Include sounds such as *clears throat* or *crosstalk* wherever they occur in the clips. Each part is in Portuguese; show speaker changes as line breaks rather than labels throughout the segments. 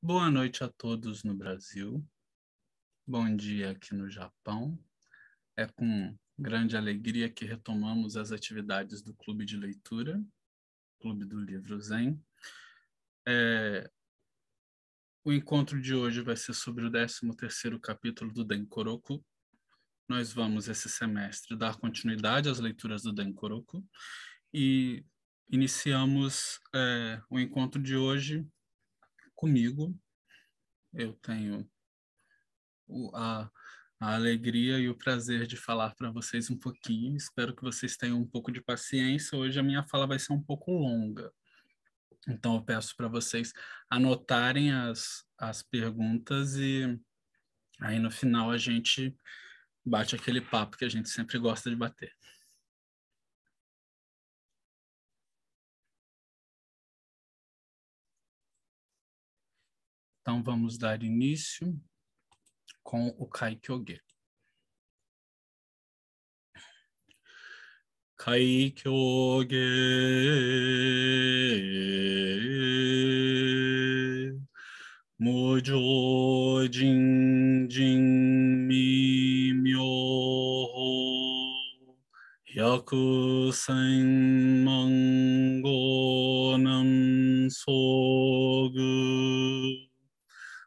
Boa noite a todos no Brasil. Bom dia aqui no Japão. É com grande alegria que retomamos as atividades do Clube de Leitura, Clube do Livro Zen. É... O encontro de hoje vai ser sobre o 13º capítulo do Denkoroku. Nós vamos, esse semestre, dar continuidade às leituras do Denkoroku e iniciamos é, o encontro de hoje comigo. Eu tenho a, a alegria e o prazer de falar para vocês um pouquinho. Espero que vocês tenham um pouco de paciência. Hoje a minha fala vai ser um pouco longa. Então eu peço para vocês anotarem as, as perguntas e aí no final a gente bate aquele papo que a gente sempre gosta de bater. Então, vamos dar início com o Kaikyoge.
Kaikyoge Mojo Jin Jin Mi Myoho Yaku Sen Mango Nan Sogu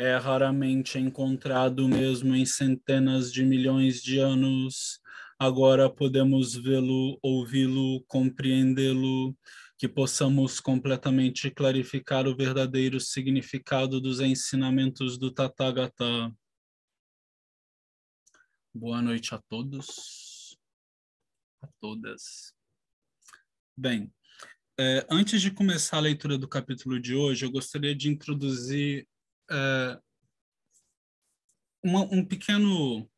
é raramente encontrado mesmo em centenas de milhões de anos. Agora
podemos vê-lo, ouvi-lo, compreendê-lo, que possamos completamente clarificar o verdadeiro significado dos ensinamentos do Tathagata. Boa noite a todos, a todas. Bem, é, antes de começar a leitura do capítulo de hoje, eu gostaria de introduzir uh, uma, um pequeno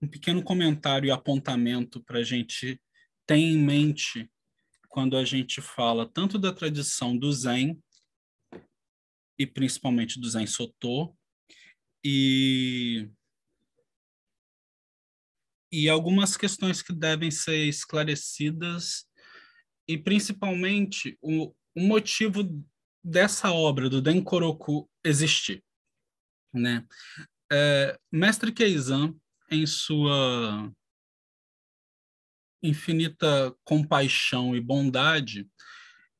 um pequeno comentário e apontamento para a gente ter em mente quando a gente fala tanto da tradição do Zen e principalmente do Zen Sotô e e algumas questões que devem ser esclarecidas e principalmente o, o motivo dessa obra do Denkoroku existir. Né? É, Mestre Keizan, em sua infinita compaixão e bondade,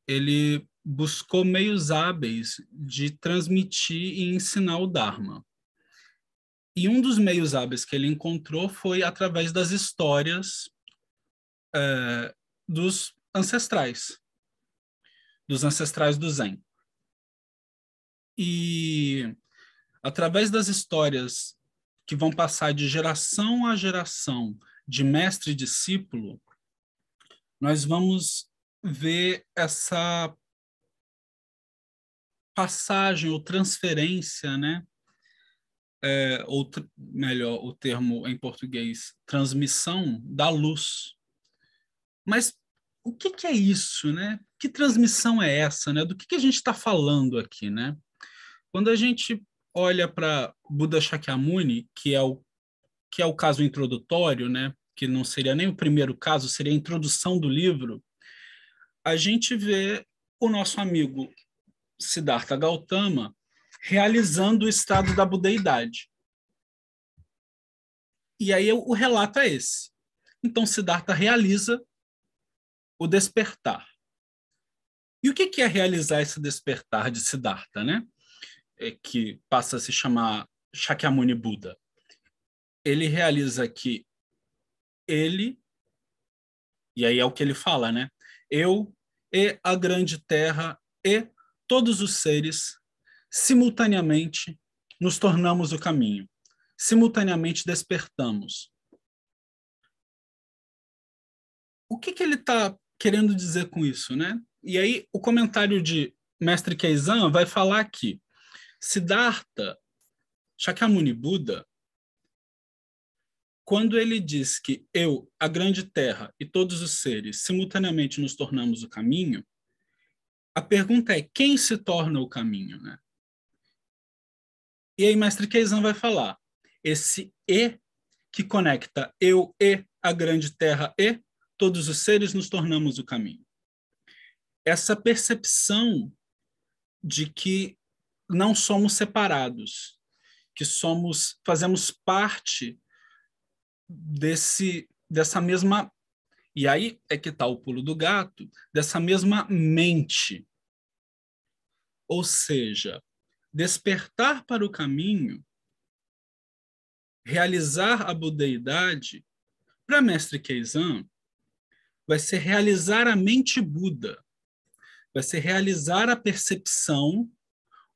ele buscou meios hábeis de transmitir e ensinar o Dharma. E um dos meios hábeis que ele encontrou foi através das histórias é, dos ancestrais, dos ancestrais do Zen. E através das histórias que vão passar de geração a geração de mestre e discípulo, nós vamos ver essa passagem ou transferência, né? É, ou melhor, o termo em português, transmissão da luz. Mas o que, que é isso, né? Que transmissão é essa, né? Do que, que a gente está falando aqui, né? Quando a gente olha para Buda Shakyamuni, que é o que é o caso introdutório, né, que não seria nem o primeiro caso, seria a introdução do livro, a gente vê o nosso amigo Siddhartha Gautama realizando o estado da budeidade. E aí o relato é esse. Então Siddhartha realiza o despertar. E o que é realizar esse despertar de Siddhartha, né? É, que passa a se chamar Shakyamuni Buda, ele realiza que ele, e aí é o que ele fala, né? Eu e a grande terra e todos os seres simultaneamente nos tornamos o caminho, simultaneamente despertamos. O que, que ele está querendo dizer com isso, né? E aí o comentário de Mestre Keizan vai falar que Siddhartha Shakyamuni Buda, quando ele diz que eu, a grande terra e todos os seres simultaneamente nos tornamos o caminho, a pergunta é quem se torna o caminho, né? E aí Mestre Keizan vai falar, esse E que conecta eu e a grande terra e todos os seres nos tornamos o caminho. Essa percepção de que não somos separados, que somos, fazemos parte desse dessa mesma e aí é que está o pulo do gato, dessa mesma mente. Ou seja, despertar para o caminho, realizar a budeidade, para mestre Keizan, vai ser realizar a mente Buda, vai ser realizar a percepção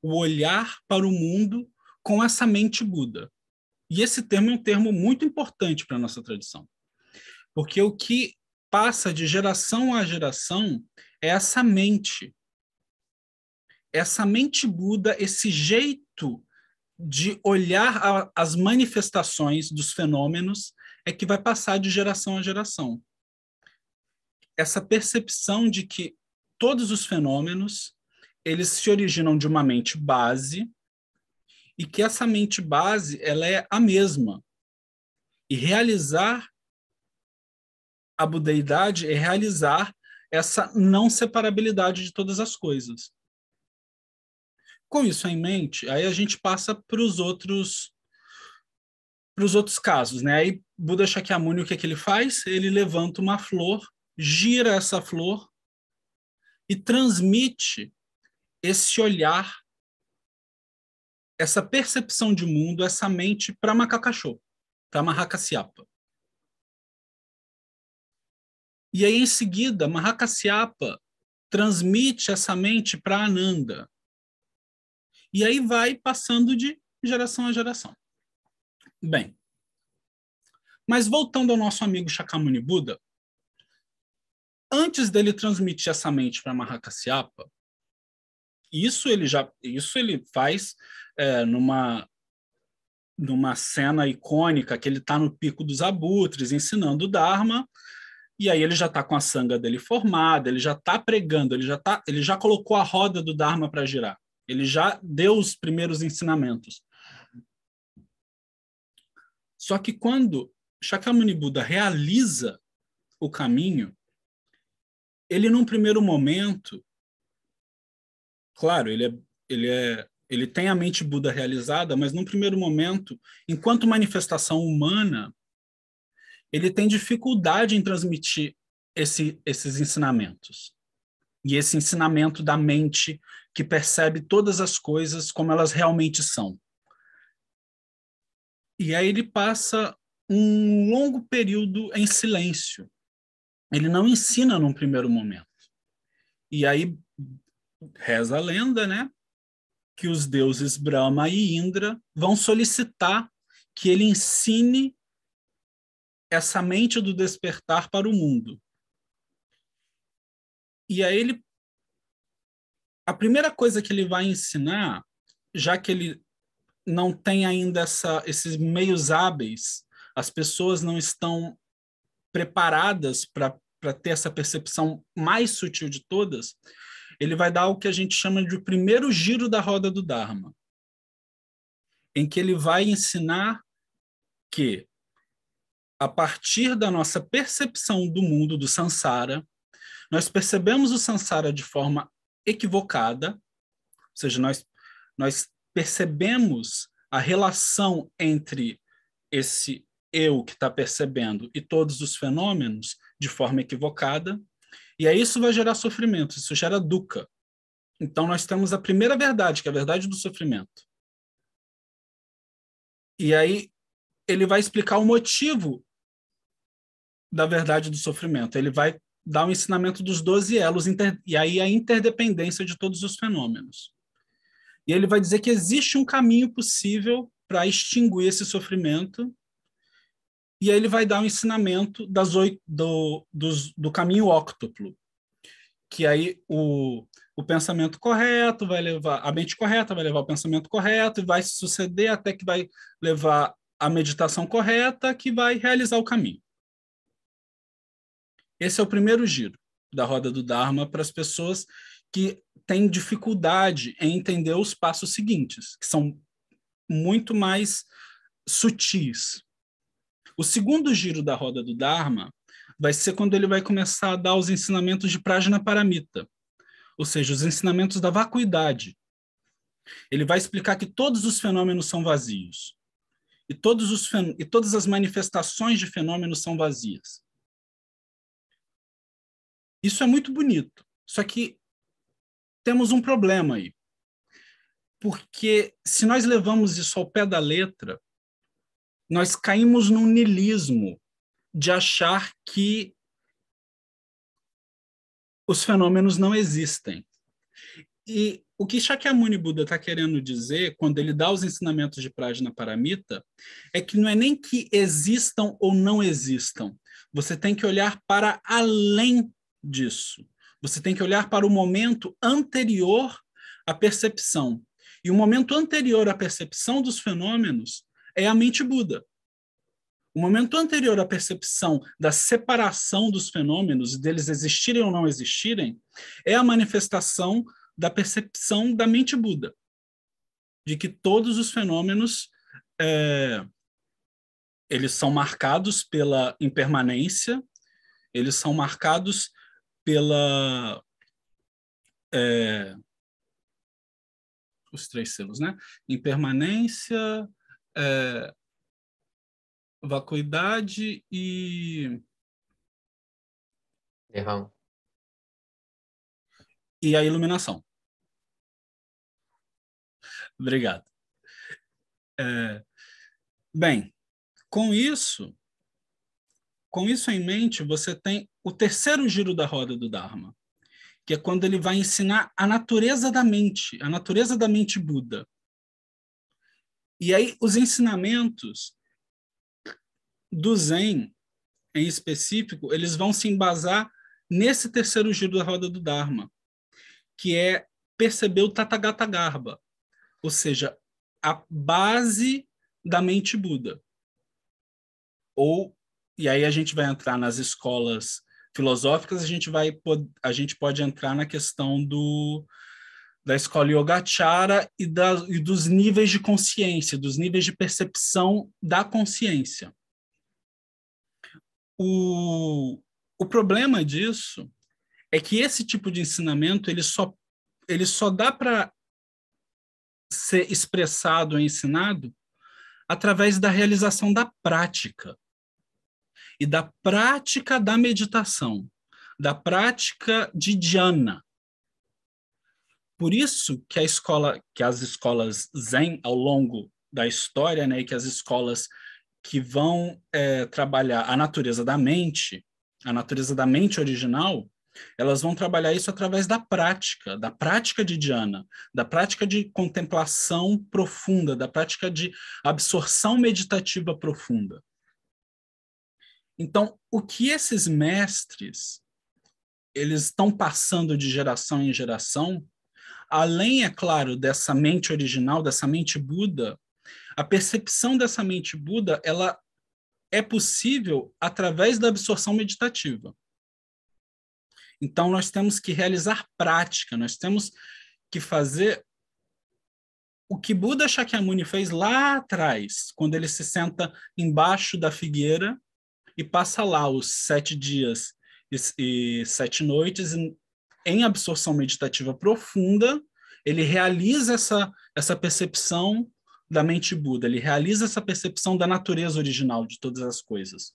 o olhar para o mundo com essa mente Buda. E esse termo é um termo muito importante para a nossa tradição, porque o que passa de geração a geração é essa mente. Essa mente Buda, esse jeito de olhar a, as manifestações dos fenômenos é que vai passar de geração a geração. Essa percepção de que todos os fenômenos eles se originam de uma mente base e que essa mente base ela é a mesma. E realizar a budeidade é realizar essa não separabilidade de todas as coisas. Com isso em mente, aí a gente passa para os outros para os outros casos, né? Aí Buda Shakyamuni o que é que ele faz? Ele levanta uma flor, gira essa flor e transmite esse olhar, essa percepção de mundo, essa mente para Macacachô, para Marracaciapa. E aí, em seguida, Mahakasyapa transmite essa mente para Ananda. E aí vai passando de geração a geração. Bem, mas voltando ao nosso amigo Shakyamuni Buda, antes dele transmitir essa mente para Mahakasyapa, isso ele já, isso ele faz é, numa numa cena icônica que ele está no pico dos abutres ensinando o Dharma e aí ele já está com a sanga dele formada, ele já está pregando, ele já tá, ele já colocou a roda do Dharma para girar, ele já deu os primeiros ensinamentos. Só que quando Shakyamuni Buda realiza o caminho, ele num primeiro momento Claro, ele é, ele é ele tem a mente Buda realizada, mas num primeiro momento, enquanto manifestação humana, ele tem dificuldade em transmitir esse, esses ensinamentos. E esse ensinamento da mente que percebe todas as coisas como elas realmente são. E aí ele passa um longo período em silêncio. Ele não ensina num primeiro momento. E aí reza a lenda, né? Que os deuses Brahma e Indra vão solicitar que ele ensine essa mente do despertar para o mundo. E aí ele a primeira coisa que ele vai ensinar, já que ele não tem ainda essa, esses meios hábeis, as pessoas não estão preparadas para ter essa percepção mais sutil de todas, ele vai dar o que a gente chama de o primeiro giro da roda do Dharma, em que ele vai ensinar que, a partir da nossa percepção do mundo do Sansara, nós percebemos o Sansara de forma equivocada, ou seja, nós, nós percebemos a relação entre esse eu que está percebendo e todos os fenômenos de forma equivocada. E aí isso vai gerar sofrimento, isso gera dukkha. Então nós temos a primeira verdade, que é a verdade do sofrimento. E aí ele vai explicar o motivo da verdade do sofrimento. Ele vai dar o um ensinamento dos 12 elos inter... e aí a interdependência de todos os fenômenos. E ele vai dizer que existe um caminho possível para extinguir esse sofrimento e aí ele vai dar um ensinamento das oito, do, dos, do caminho óctuplo, que aí o, o pensamento correto vai levar a mente correta, vai levar o pensamento correto e vai se suceder até que vai levar a meditação correta, que vai realizar o caminho. Esse é o primeiro giro da roda do Dharma para as pessoas que têm dificuldade em entender os passos seguintes, que são muito mais sutis. O segundo giro da roda do Dharma vai ser quando ele vai começar a dar os ensinamentos de Prajna Paramita, ou seja, os ensinamentos da vacuidade. Ele vai explicar que todos os fenômenos são vazios e, todos os e todas as manifestações de fenômenos são vazias. Isso é muito bonito, só que temos um problema aí. Porque se nós levamos isso ao pé da letra, nós caímos num nilismo de achar que os fenômenos não existem. E o que Shakyamuni Buda está querendo dizer quando ele dá os ensinamentos de Prajna Paramita é que não é nem que existam ou não existam. Você tem que olhar para além disso. Você tem que olhar para o momento anterior à percepção. E o momento anterior à percepção dos fenômenos é a mente Buda. O momento anterior à percepção da separação dos fenômenos, deles existirem ou não existirem, é a manifestação da percepção da mente Buda, de que todos os fenômenos é, eles são marcados pela impermanência, eles são marcados pela é, os três selos, né? Impermanência, é, vacuidade e.
Errão. E a iluminação.
Obrigado. É, bem, com isso, com isso em mente, você tem o terceiro giro da roda do Dharma, que é quando ele vai ensinar a natureza da mente, a natureza da mente Buda. E aí, os ensinamentos do Zen, em específico, eles vão se embasar nesse terceiro giro da roda do Dharma, que é perceber o Tathagata Garba, ou seja, a base da mente Buda. Ou e aí a gente vai entrar nas escolas filosóficas, a gente vai a gente pode entrar na questão do da escola yogachara e, da, e dos níveis de consciência, dos níveis de percepção da consciência. O, o problema disso é que esse tipo de ensinamento ele só, ele só dá para ser expressado ou ensinado através da realização da prática e da prática da meditação, da prática de dhyana, por isso que a escola, que as escolas Zen ao longo da história, né, e que as escolas que vão é, trabalhar a natureza da mente, a natureza da mente original, elas vão trabalhar isso através da prática, da prática de Dhyana, da prática de contemplação profunda, da prática de absorção meditativa profunda. Então, o que esses mestres eles estão passando de geração em geração Além, é claro, dessa mente original, dessa mente Buda, a percepção dessa mente Buda, ela é possível através da absorção meditativa. Então, nós temos que realizar prática, nós temos que fazer o que Buda Shakyamuni fez lá atrás, quando ele se senta embaixo da figueira e passa lá os sete dias e, e sete noites e em absorção meditativa profunda, ele realiza essa, essa percepção da mente Buda, ele realiza essa percepção da natureza original de todas as coisas.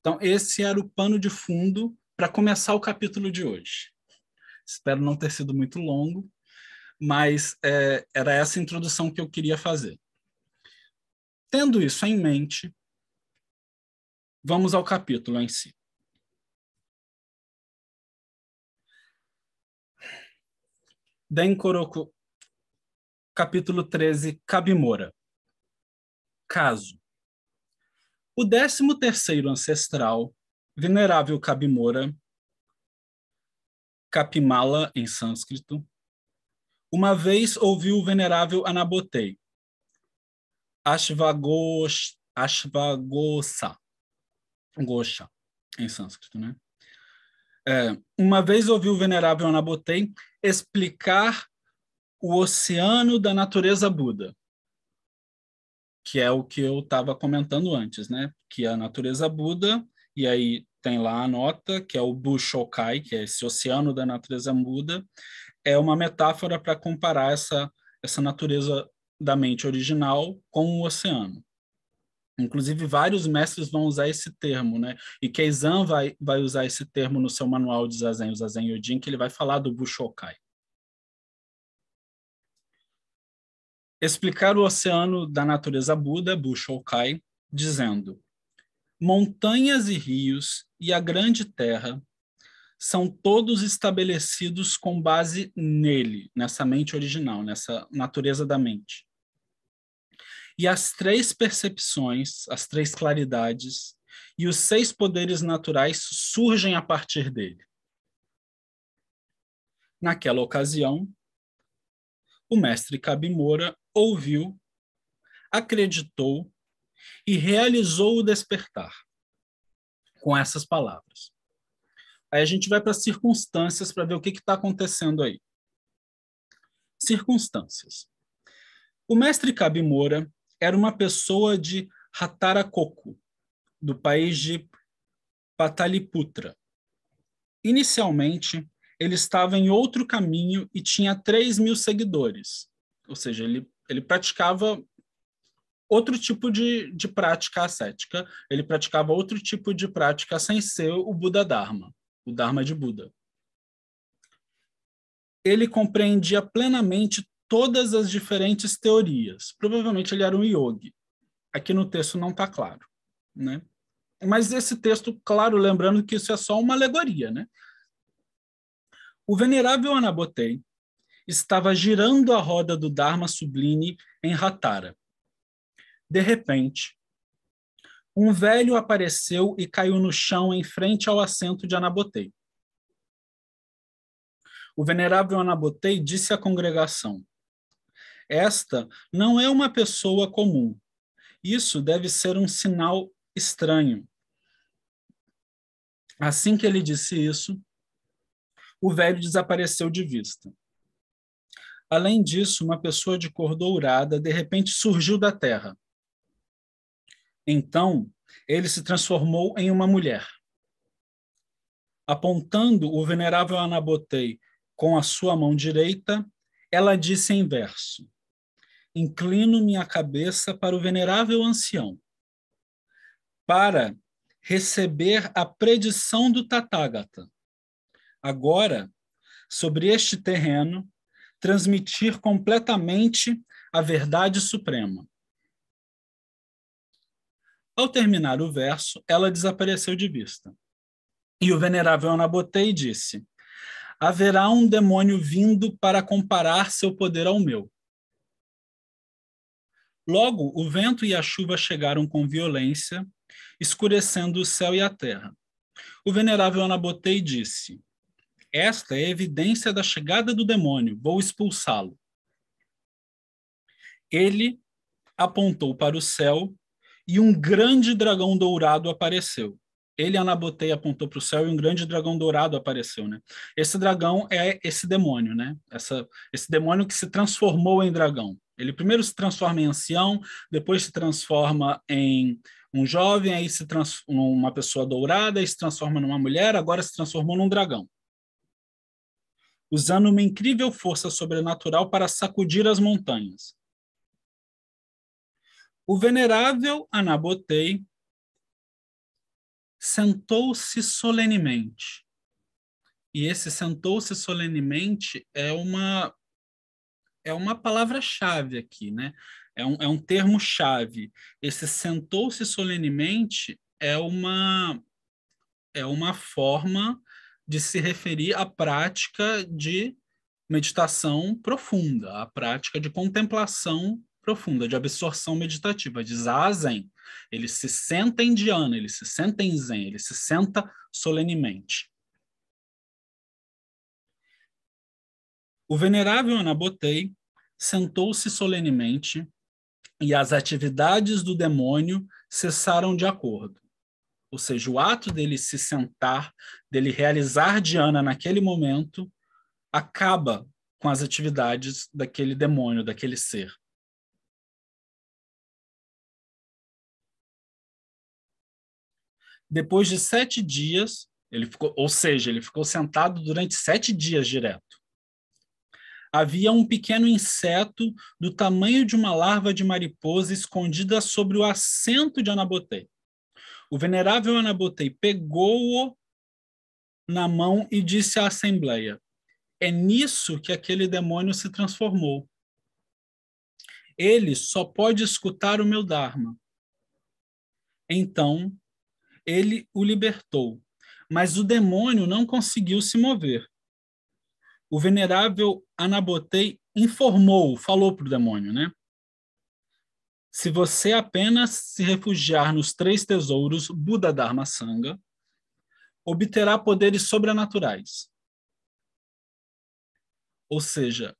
Então, esse era o pano de fundo para começar o capítulo de hoje. Espero não ter sido muito longo, mas é, era essa introdução que eu queria fazer. Tendo isso em mente, vamos ao capítulo em si. Denkoroku, capítulo 13, Kabimora. Caso. O 13 terceiro ancestral, venerável Kabimora, Kapimala em sânscrito, uma vez ouviu o venerável Anabotei, Ashvagosa, Gosha, em sânscrito, né? É, uma vez ouviu o venerável Anabotei explicar o oceano da natureza Buda, que é o que eu estava comentando antes, né? Que a natureza Buda, e aí tem lá a nota, que é o Bushokai, que é esse oceano da natureza Buda, é uma metáfora para comparar essa, essa natureza da mente original com o oceano. Inclusive, vários mestres vão usar esse termo, né? E Keizan vai, vai usar esse termo no seu manual de Zazen, o Zazen Yodin, que ele vai falar do Bushokai. Explicar o oceano da natureza Buda, Bushokai, dizendo: Montanhas e rios e a grande terra são todos estabelecidos com base nele, nessa mente original, nessa natureza da mente e as três percepções, as três claridades e os seis poderes naturais surgem a partir dele. Naquela ocasião, o mestre Kabimora ouviu, acreditou e realizou o despertar com essas palavras. Aí a gente vai para as circunstâncias para ver o que está acontecendo aí. Circunstâncias. O mestre Kabimora era uma pessoa de Hatarakoku, do país de Pataliputra. Inicialmente, ele estava em outro caminho e tinha 3 mil seguidores, ou seja, ele, ele praticava outro tipo de, de prática ascética, ele praticava outro tipo de prática sem ser o Buda Dharma, o Dharma de Buda. Ele compreendia plenamente todas as diferentes teorias. Provavelmente ele era um yogi. Aqui no texto não está claro, né? Mas esse texto, claro, lembrando que isso é só uma alegoria, né? O venerável Anabotei estava girando a roda do Dharma sublime em Ratara. De repente, um velho apareceu e caiu no chão em frente ao assento de Anabotei. O venerável Anabotei disse à congregação: esta não é uma pessoa comum. Isso deve ser um sinal estranho. Assim que ele disse isso, o velho desapareceu de vista. Além disso, uma pessoa de cor dourada de repente surgiu da terra. Então, ele se transformou em uma mulher. Apontando o venerável Anabotei com a sua mão direita, ela disse em verso: inclino minha cabeça para o venerável ancião, para receber a predição do Tathagata. Agora, sobre este terreno, transmitir completamente a verdade suprema. Ao terminar o verso, ela desapareceu de vista. E o venerável Anabotei disse: Haverá um demônio vindo para comparar seu poder ao meu Logo, o vento e a chuva chegaram com violência, escurecendo o céu e a terra. O venerável Anabotei disse: Esta é evidência da chegada do demônio, vou expulsá-lo. Ele apontou para o céu e um grande dragão dourado apareceu. Ele, Anabotei, apontou para o céu e um grande dragão dourado apareceu, né? Esse dragão é esse demônio, né? Essa, esse demônio que se transformou em dragão. Ele primeiro se transforma em ancião, depois se transforma em um jovem, aí se transforma uma pessoa dourada, aí se transforma numa mulher, agora se transformou num dragão. Usando uma incrível força sobrenatural para sacudir as montanhas. O venerável Anabotei sentou-se solenemente. E esse sentou-se solenemente é uma é uma palavra-chave aqui, né? É um, é um termo-chave. Esse sentou-se solenemente é uma é uma forma de se referir à prática de meditação profunda, à prática de contemplação profunda, de absorção meditativa, de zazen. Ele se senta indiano, ele se senta em zen, ele se senta solenemente. O venerável Anabotei sentou-se solenemente e as atividades do demônio cessaram de acordo. Ou seja, o ato dele se sentar, dele realizar Diana naquele momento, acaba com as atividades daquele demônio, daquele ser.
Depois de sete
dias, ele ficou, ou seja, ele ficou sentado durante sete dias direto. Havia um pequeno inseto do tamanho de uma larva de mariposa escondida sobre o assento de Anabotei. O venerável Anabotei pegou-o na mão e disse à assembleia: É nisso que aquele demônio se transformou. Ele só pode escutar o meu Dharma. Então, ele o libertou, mas o demônio não conseguiu se mover. O venerável Anabotei informou, falou para o demônio, né? Se você apenas se refugiar nos três tesouros Buda Dharma Sangha, obterá poderes sobrenaturais.
Ou seja,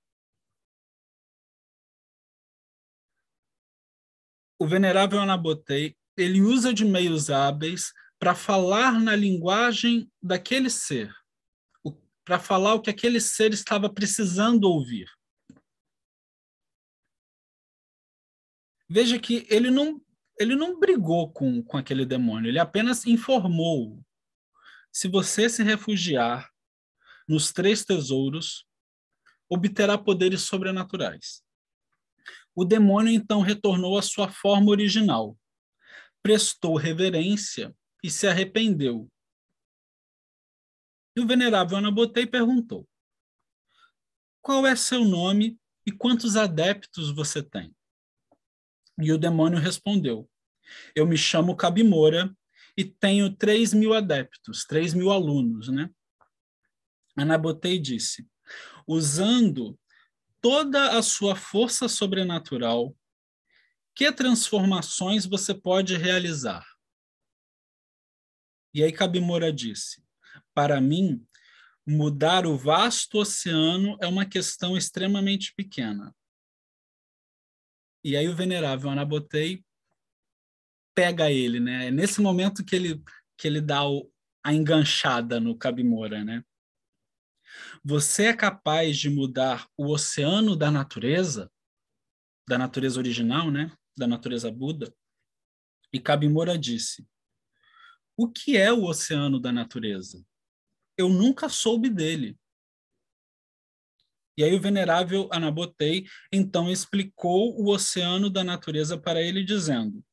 o venerável Anabotei ele usa de meios hábeis para falar na linguagem daquele ser, para falar o que aquele ser estava precisando ouvir. Veja que ele não, ele não brigou com, com aquele demônio, ele apenas informou. Se você se refugiar nos três tesouros, obterá poderes sobrenaturais. O demônio então retornou à sua forma original, prestou reverência e se arrependeu. E o venerável Anabotei perguntou: Qual é seu nome e quantos adeptos você tem? E o demônio respondeu: Eu me chamo Cabimora e tenho três mil adeptos, três mil alunos, né? Anabotei disse: Usando toda a sua força sobrenatural, que transformações você pode realizar? E aí Cabimora disse: Para mim, mudar o vasto oceano é uma questão extremamente pequena. E aí o venerável Anabotei pega ele, né? É nesse momento que ele que ele dá o, a enganchada no Cabimora, né? Você é capaz de mudar o oceano da natureza, da natureza original, né? da natureza Buda, e Kabimura disse: O que é o oceano da natureza? Eu nunca soube dele. E aí o venerável Anabotei então explicou o oceano da natureza para ele dizendo: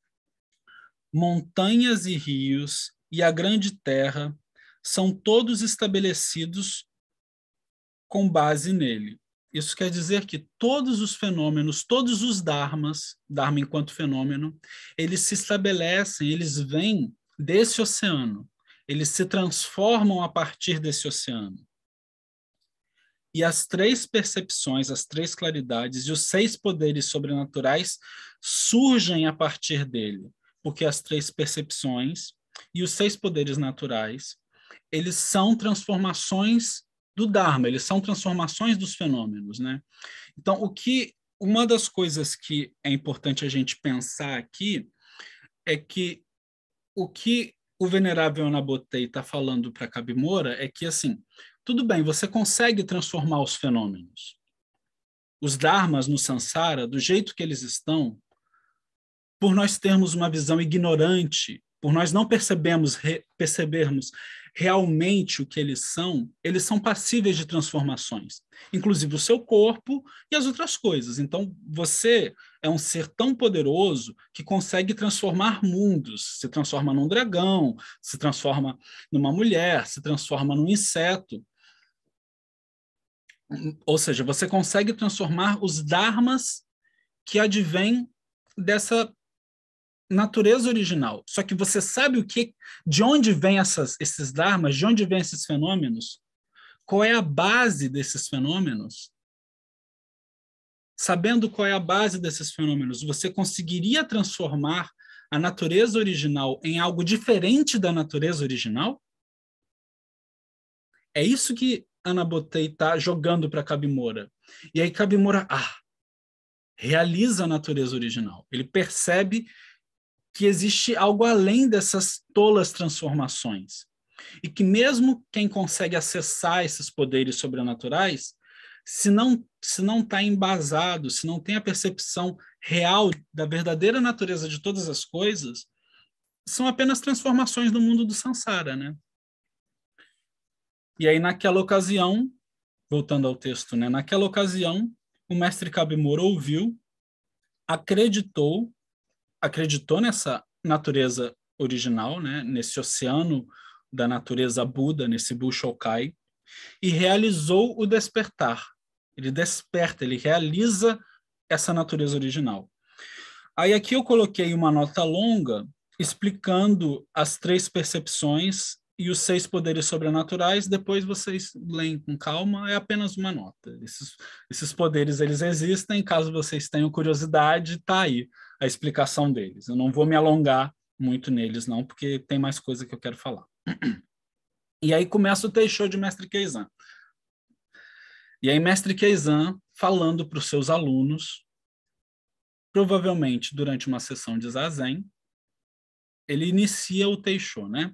Montanhas e rios e a grande terra são todos estabelecidos com base nele. Isso quer dizer que todos os fenômenos, todos os dharmas, dharma enquanto fenômeno, eles se estabelecem, eles vêm desse oceano, eles se transformam a partir desse oceano. E as três percepções, as três claridades e os seis poderes sobrenaturais surgem a partir dele, porque as três percepções e os seis poderes naturais, eles são transformações do Dharma, eles são transformações dos fenômenos, né? Então, o que uma das coisas que é importante a gente pensar aqui é que o que o venerável Anabotei está falando para Cabimora é que assim, tudo bem, você consegue transformar os fenômenos. Os dharmas no sansara, do jeito que eles estão, por nós termos uma visão ignorante por nós não percebemos, re, percebermos realmente o que eles são, eles são passíveis de transformações, inclusive o seu corpo e as outras coisas. Então, você é um ser tão poderoso que consegue transformar mundos. Se transforma num dragão, se transforma numa mulher, se transforma num inseto. Ou seja, você consegue transformar os dharmas que advêm dessa natureza original. Só que você sabe o que, de onde vêm essas, esses dharmas, de onde vêm esses fenômenos? Qual é a base desses fenômenos? Sabendo qual é a base desses fenômenos, você conseguiria transformar a natureza original em algo diferente da natureza original? É isso que Ana Botei está jogando para Cabimora. E aí Cabimora, ah, realiza a natureza original. Ele percebe que existe algo além dessas tolas transformações. E que mesmo quem consegue acessar esses poderes sobrenaturais, se não se não está embasado, se não tem a percepção real da verdadeira natureza de todas as coisas, são apenas transformações no mundo do sansara, né? E aí naquela ocasião, voltando ao texto, né? Naquela ocasião, o mestre Kabimura ouviu, acreditou acreditou nessa natureza original, né, nesse oceano da natureza Buda, nesse Bushokai, e realizou o despertar. Ele desperta, ele realiza essa natureza original. Aí aqui eu coloquei uma nota longa explicando as três percepções e os seis poderes sobrenaturais, depois vocês leem com calma, é apenas uma nota. Esses, esses poderes, eles existem, caso vocês tenham curiosidade, está aí a explicação deles. Eu não vou me alongar muito neles, não, porque tem mais coisa que eu quero falar. E aí começa o Teixou de Mestre Keizan. E aí, Mestre Keizan falando para os seus alunos, provavelmente durante uma sessão de zazen, ele inicia o Teixô, né?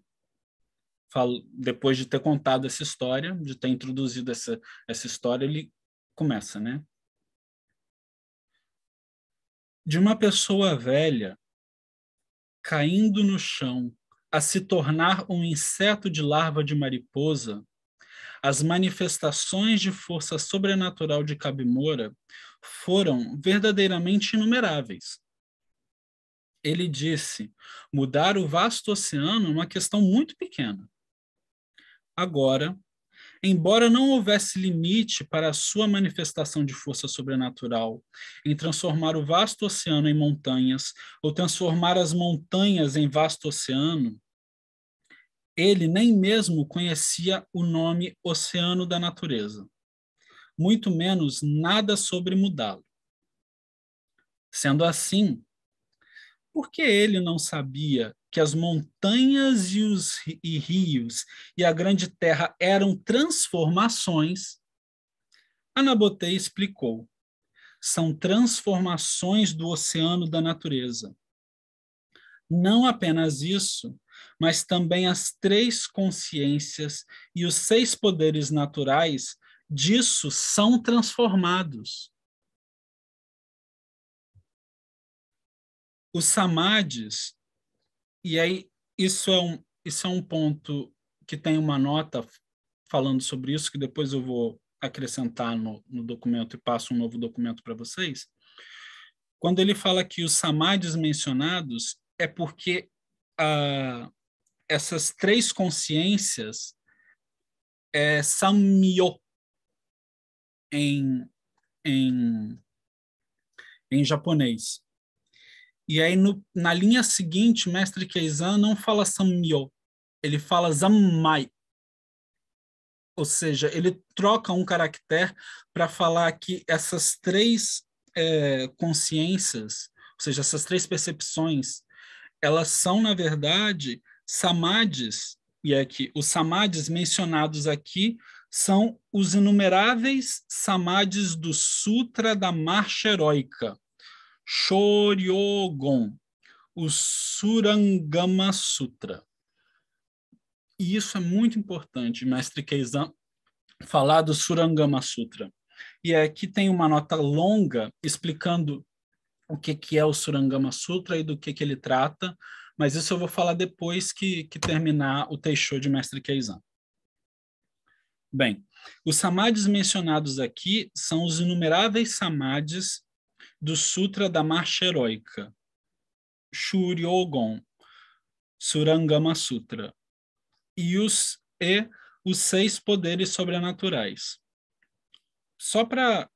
depois de ter contado essa história, de ter introduzido essa, essa história, ele começa, né? de uma pessoa velha caindo no chão a se tornar um inseto de larva de mariposa, as manifestações de força sobrenatural de Cabimora foram verdadeiramente inumeráveis. Ele disse: mudar o vasto oceano é uma questão muito pequena. Agora, Embora não houvesse limite para a sua manifestação de força sobrenatural, em transformar o vasto oceano em montanhas, ou transformar as montanhas em vasto oceano, ele nem mesmo conhecia o nome Oceano da Natureza, muito menos nada sobre mudá-lo. Sendo assim, por que ele não sabia que as montanhas e os e rios e a grande terra eram transformações, Anabotei explicou: são transformações do oceano da natureza. Não apenas isso, mas também as três consciências e os seis poderes naturais disso são transformados. Os samadhis e aí, isso é um, isso é um ponto que tem uma nota falando sobre isso, que depois eu vou acrescentar no, no documento e passo um novo documento para vocês. Quando ele fala que os samadhis mencionados é porque ah, essas três consciências é samyo em, em, em japonês. E aí, no, na linha seguinte, mestre Keizan não fala Sammyo, ele fala Zammai. Ou seja, ele troca um caractere para falar que essas três é, consciências, ou seja, essas três percepções, elas são, na verdade, samadhis, e é que os samadhis mencionados aqui são os inumeráveis samadhis do Sutra da Marcha heróica. Shoryogon, o Surangama Sutra. E isso é muito importante, mestre Keizan, falar do Surangama Sutra. E aqui tem uma nota longa explicando o que, que é o Surangama Sutra e do que, que ele trata, mas isso eu vou falar depois que, que terminar o Teixou de Mestre Keizan. Bem, os samadhis mencionados aqui são os inumeráveis samadhis do Sutra da Marcha Heroica, Shuryogon, Surangama Sutra, e os, e os seis poderes sobrenaturais. Só para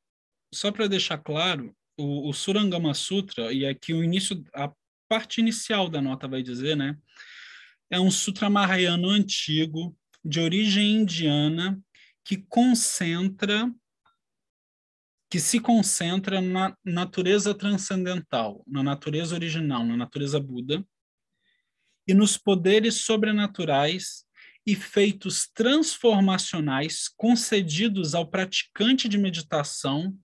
só deixar claro, o, o Surangama Sutra, e aqui o início, a parte inicial da nota vai dizer, né? É um sutra mahayana antigo, de origem indiana, que concentra que se concentra na natureza transcendental, na natureza original, na natureza Buda, e nos poderes sobrenaturais e feitos transformacionais concedidos ao praticante de meditação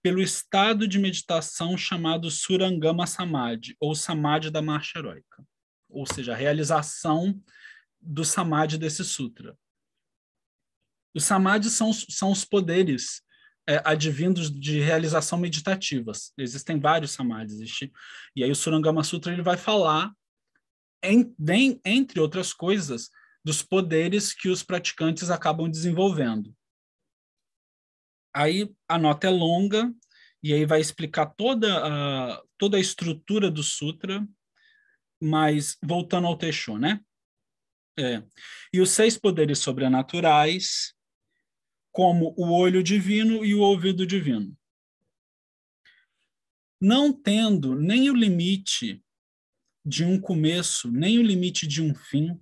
pelo estado de meditação chamado Surangama Samadhi, ou Samadhi da marcha heróica, ou seja, a realização do Samadhi desse sutra. Os Samadhis são, são os poderes é, advindos de realização meditativas. Existem vários samadhis. e aí o Surangama Sutra ele vai falar, em, em, entre outras coisas, dos poderes que os praticantes acabam desenvolvendo. Aí a nota é longa, e aí vai explicar toda a, toda a estrutura do sutra, mas voltando ao Teixu, né? É. E os seis poderes sobrenaturais como o olho divino e o ouvido divino. Não tendo nem o limite de um começo, nem o limite de um fim,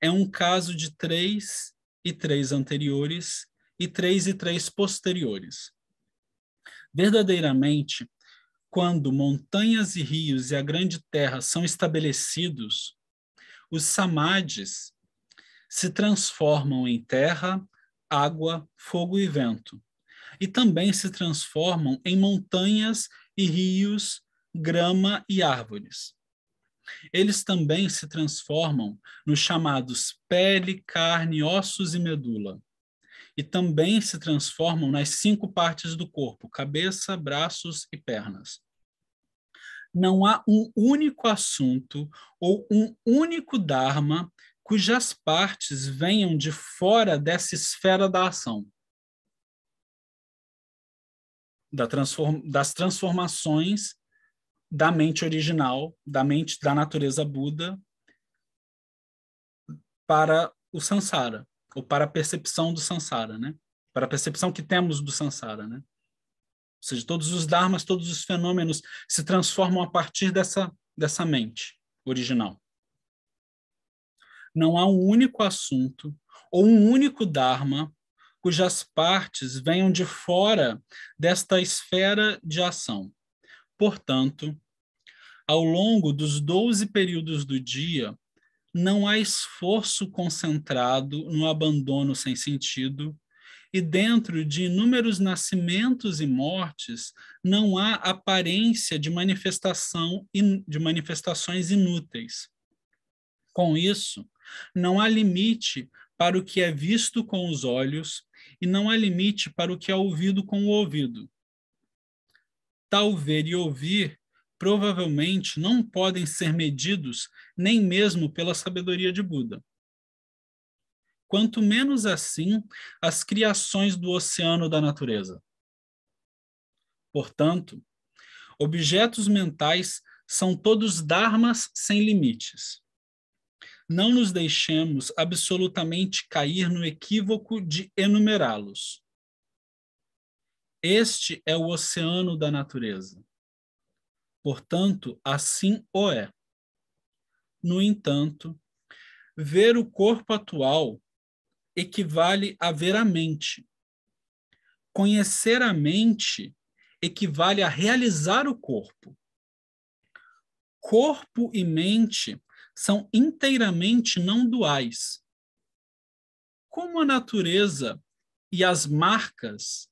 é um caso de três e três anteriores e três e três posteriores. Verdadeiramente, quando montanhas e rios e a grande terra são estabelecidos, os samadhis se transformam em terra, água, fogo e vento. E também se transformam em montanhas e rios, grama e árvores. Eles também se transformam nos chamados pele, carne, ossos e medula. E também se transformam nas cinco partes do corpo: cabeça, braços e pernas. Não há um único assunto ou um único Dharma cujas partes venham de fora dessa esfera da ação, da transform das transformações da mente original, da mente da natureza Buda, para o Sansara, ou para a percepção do Sansara, né? para a percepção que temos do Sansara. Né? Ou seja, todos os dharmas, todos os fenômenos se transformam a partir dessa, dessa mente original não há um único assunto ou um único Dharma cujas partes venham de fora desta esfera de ação. Portanto, ao longo dos 12 períodos do dia, não há esforço concentrado no abandono sem sentido, e dentro de inúmeros nascimentos e mortes, não há aparência de manifestação de manifestações inúteis. Com isso, não há limite para o que é visto com os olhos e não há limite para o que é ouvido com o ouvido. Tal ver e ouvir provavelmente não podem ser medidos nem mesmo pela sabedoria de Buda. Quanto menos assim as criações do oceano da natureza. Portanto, objetos mentais são todos dharmas sem limites não nos deixemos absolutamente cair no equívoco de enumerá-los. Este é o oceano da natureza. Portanto, assim o é. No entanto, ver o corpo atual equivale a ver a mente. Conhecer a mente equivale a realizar o corpo. Corpo e mente são inteiramente não duais. Como a natureza e as marcas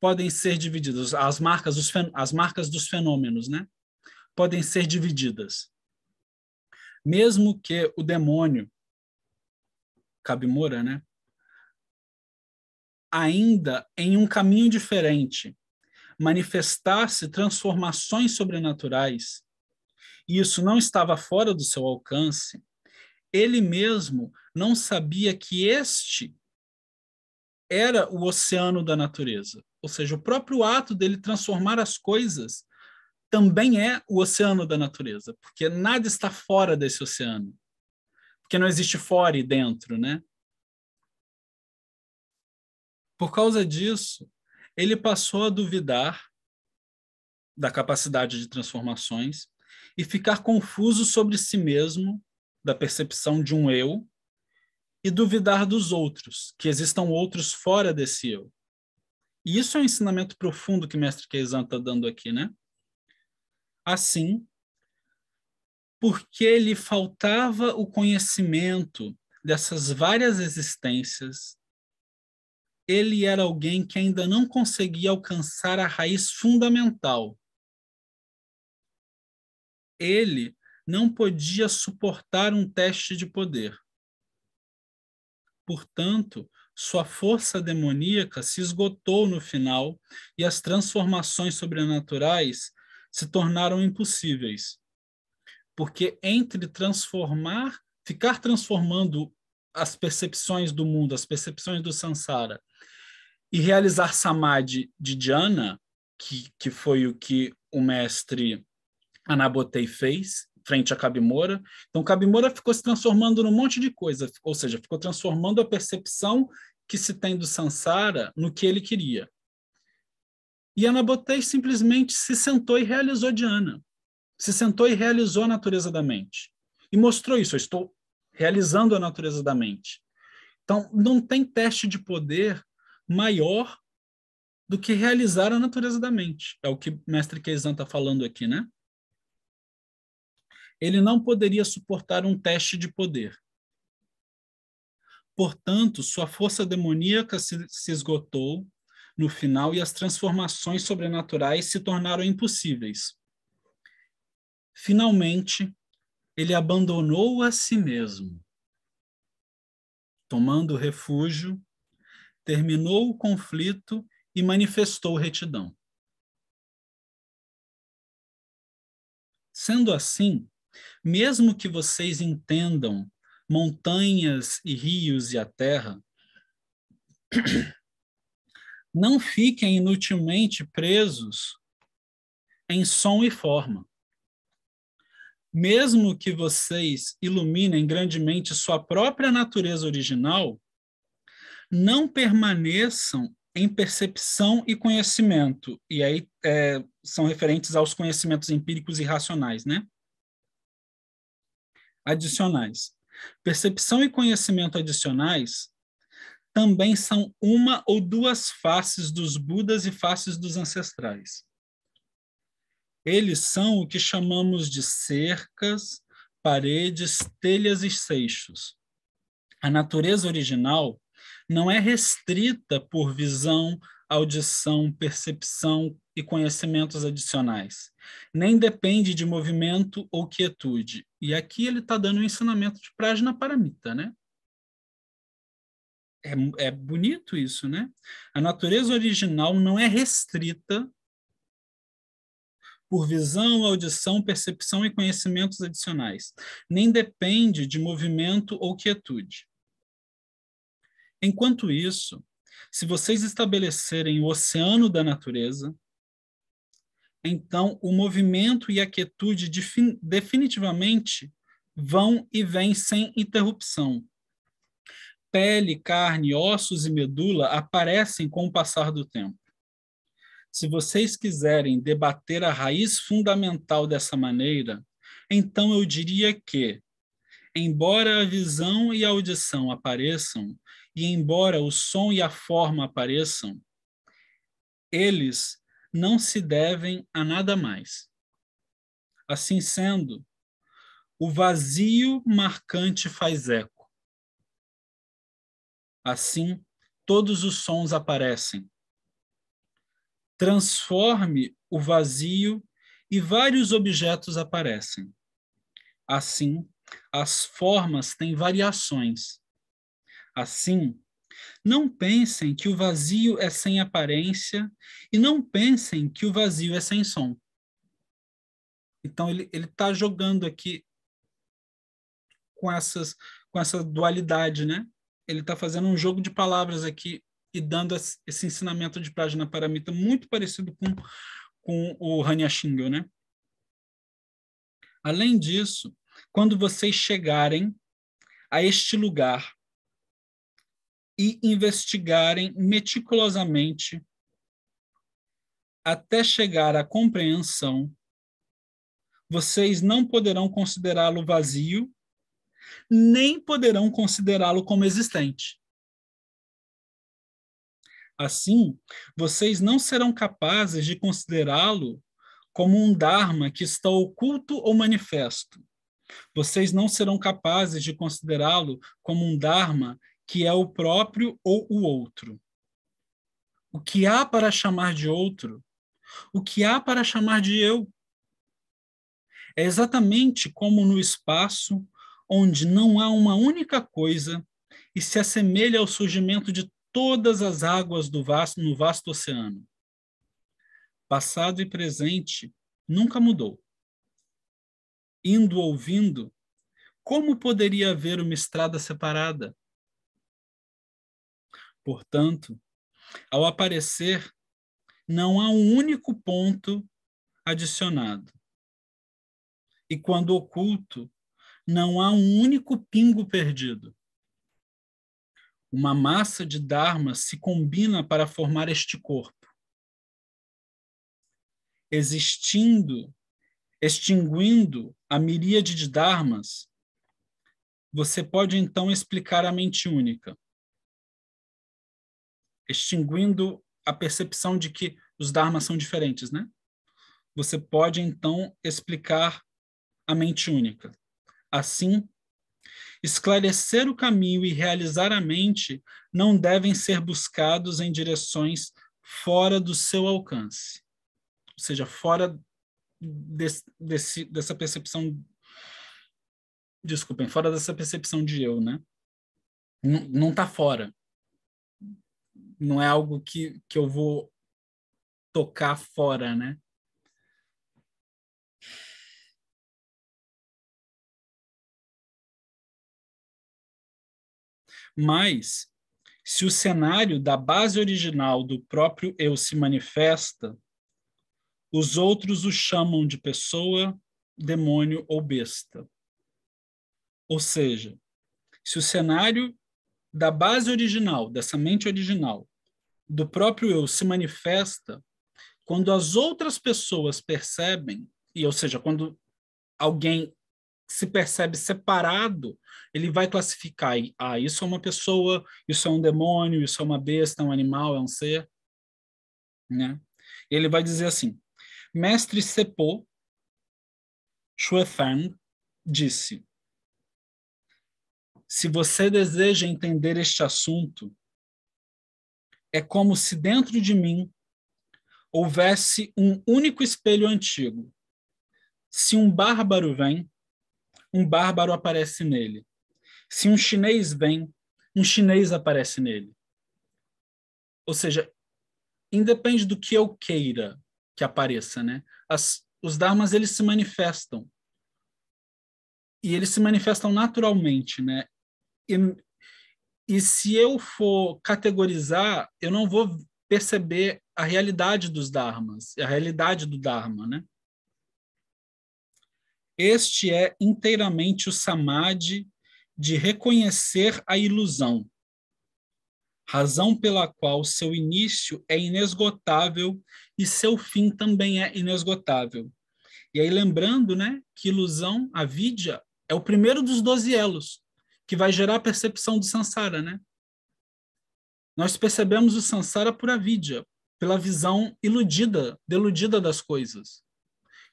podem ser divididas, as marcas, os, as marcas dos fenômenos, né? Podem ser divididas. Mesmo que o demônio, Cabimora, né? Ainda em um caminho diferente, manifestar-se transformações sobrenaturais e isso não estava fora do seu alcance, ele mesmo não sabia que este era o oceano da natureza. Ou seja, o próprio ato dele transformar as coisas também é o oceano da natureza, porque nada está fora desse oceano. Porque não existe fora e dentro, né? Por causa disso, ele passou a duvidar da capacidade de transformações e ficar confuso sobre si mesmo, da percepção de um eu, e duvidar dos outros, que existam outros fora desse eu. E isso é um ensinamento profundo que Mestre Keizan está dando aqui, né? Assim, porque lhe faltava o conhecimento dessas várias existências, ele era alguém que ainda não conseguia alcançar a raiz fundamental ele não podia suportar um teste de poder. Portanto, sua força demoníaca se esgotou no final e as transformações sobrenaturais se tornaram impossíveis. Porque entre transformar, ficar transformando as percepções do mundo, as percepções do sansara, e realizar samadhi de Dhyana, que, que foi o que o mestre Anabotei fez frente a Cabimora. Então, Cabimora ficou se transformando num monte de coisa, ou seja, ficou transformando a percepção que se tem do Sansara no que ele queria. E Anabotei simplesmente se sentou e realizou Diana. Se sentou e realizou a natureza da mente. E mostrou isso. Eu estou realizando a natureza da mente. Então, não tem teste de poder maior do que realizar a natureza da mente. É o que o mestre Keizan está falando aqui, né? ele não poderia suportar um teste de poder. Portanto, sua força demoníaca se, se esgotou no final e as transformações sobrenaturais se tornaram impossíveis. Finalmente, ele abandonou a si mesmo. Tomando refúgio, terminou o conflito e manifestou
retidão. Sendo
assim, mesmo que vocês entendam montanhas e rios e a terra, *clears throat* não fiquem inutilmente presos em som e forma. Mesmo que vocês iluminem grandemente sua própria natureza original, não permaneçam em percepção e conhecimento. E aí é, são referentes aos conhecimentos empíricos e racionais, né? adicionais. Percepção e conhecimento adicionais também são uma ou duas faces dos Budas e faces dos ancestrais. Eles são o que chamamos de cercas, paredes, telhas e seixos. A natureza original não é restrita por visão, audição, percepção e conhecimentos adicionais. Nem depende de movimento ou quietude. E aqui ele está dando um ensinamento de Prajna Paramita, né? É, é bonito isso, né? A natureza original não é restrita por visão, audição, percepção e conhecimentos adicionais. Nem depende de movimento ou quietude. Enquanto isso, se vocês estabelecerem o oceano da natureza, então o movimento e a quietude definitivamente vão e vêm sem interrupção. Pele, carne, ossos e medula aparecem com o passar do tempo. Se vocês quiserem debater a raiz fundamental dessa maneira, então eu diria que, embora a visão e a audição apareçam, e embora o som e a forma apareçam, eles não se devem a nada mais. Assim sendo, o vazio marcante faz eco. Assim, todos os sons aparecem. Transforme o vazio e vários objetos aparecem. Assim, as formas têm variações, assim, não pensem que o vazio é sem aparência e não pensem que o vazio é sem som. Então ele ele está jogando aqui com essas com essa dualidade, né? Ele está fazendo um jogo de palavras aqui e dando esse ensinamento de Prajna Paramita muito parecido com com o Hanyashingo, né? Além disso, quando vocês chegarem a este lugar, e investigarem meticulosamente até chegar à compreensão, vocês não poderão considerá-lo vazio, nem poderão considerá-lo como existente. Assim, vocês não serão capazes de considerá-lo como um Dharma que está oculto ou manifesto. Vocês não serão capazes de considerá-lo como um Dharma que é o próprio ou o outro. O que há para chamar de outro? O que há para chamar de eu? É exatamente como no espaço onde não há uma única coisa e se assemelha ao surgimento de todas as águas do vasto, no vasto oceano. Passado e presente nunca mudou. Indo ouvindo, como poderia haver uma estrada separada? Portanto, ao aparecer, não há um único ponto adicionado. E quando oculto, não há um único pingo perdido. Uma massa de Dharma se combina para formar este corpo. Existindo, extinguindo a miríade de Dharmas, você pode então explicar a mente única extinguindo a percepção de que os dharmas são diferentes, né? Você pode então explicar a mente única. Assim, esclarecer o caminho e realizar a mente não devem ser buscados em direções fora do seu alcance, ou seja, fora desse, desse, dessa percepção, desculpem, fora dessa percepção de eu, né? N não está fora, não é algo que, que eu vou tocar fora, né? Mas, se o cenário da base original do próprio eu se manifesta, os outros o chamam de pessoa, demônio ou besta. Ou seja, se o cenário da base original, dessa mente original, do próprio eu se manifesta quando as outras pessoas percebem, e ou seja, quando alguém se percebe separado, ele vai classificar, ah, isso é uma pessoa, isso é um demônio, isso é uma besta, é um animal, é um ser, né? Ele vai dizer assim: Mestre Sepo Xuefang disse: se você deseja entender este assunto, é como se dentro de mim houvesse um único espelho antigo. Se um bárbaro vem, um bárbaro aparece nele. Se um chinês vem, um chinês aparece nele. Ou seja, independe do que eu queira que apareça, né? As, os dharmas eles se manifestam e eles se manifestam naturalmente, né? E, e se eu for categorizar, eu não vou perceber a realidade dos dharmas, a realidade do dharma, né? Este é inteiramente o samadhi de reconhecer a ilusão, razão pela qual seu início é inesgotável e seu fim também é inesgotável. E aí lembrando, né, que ilusão, a vidya, é o primeiro dos doze elos que vai gerar a percepção do samsara, né? Nós percebemos o samsara por avidya, pela visão iludida, deludida das coisas.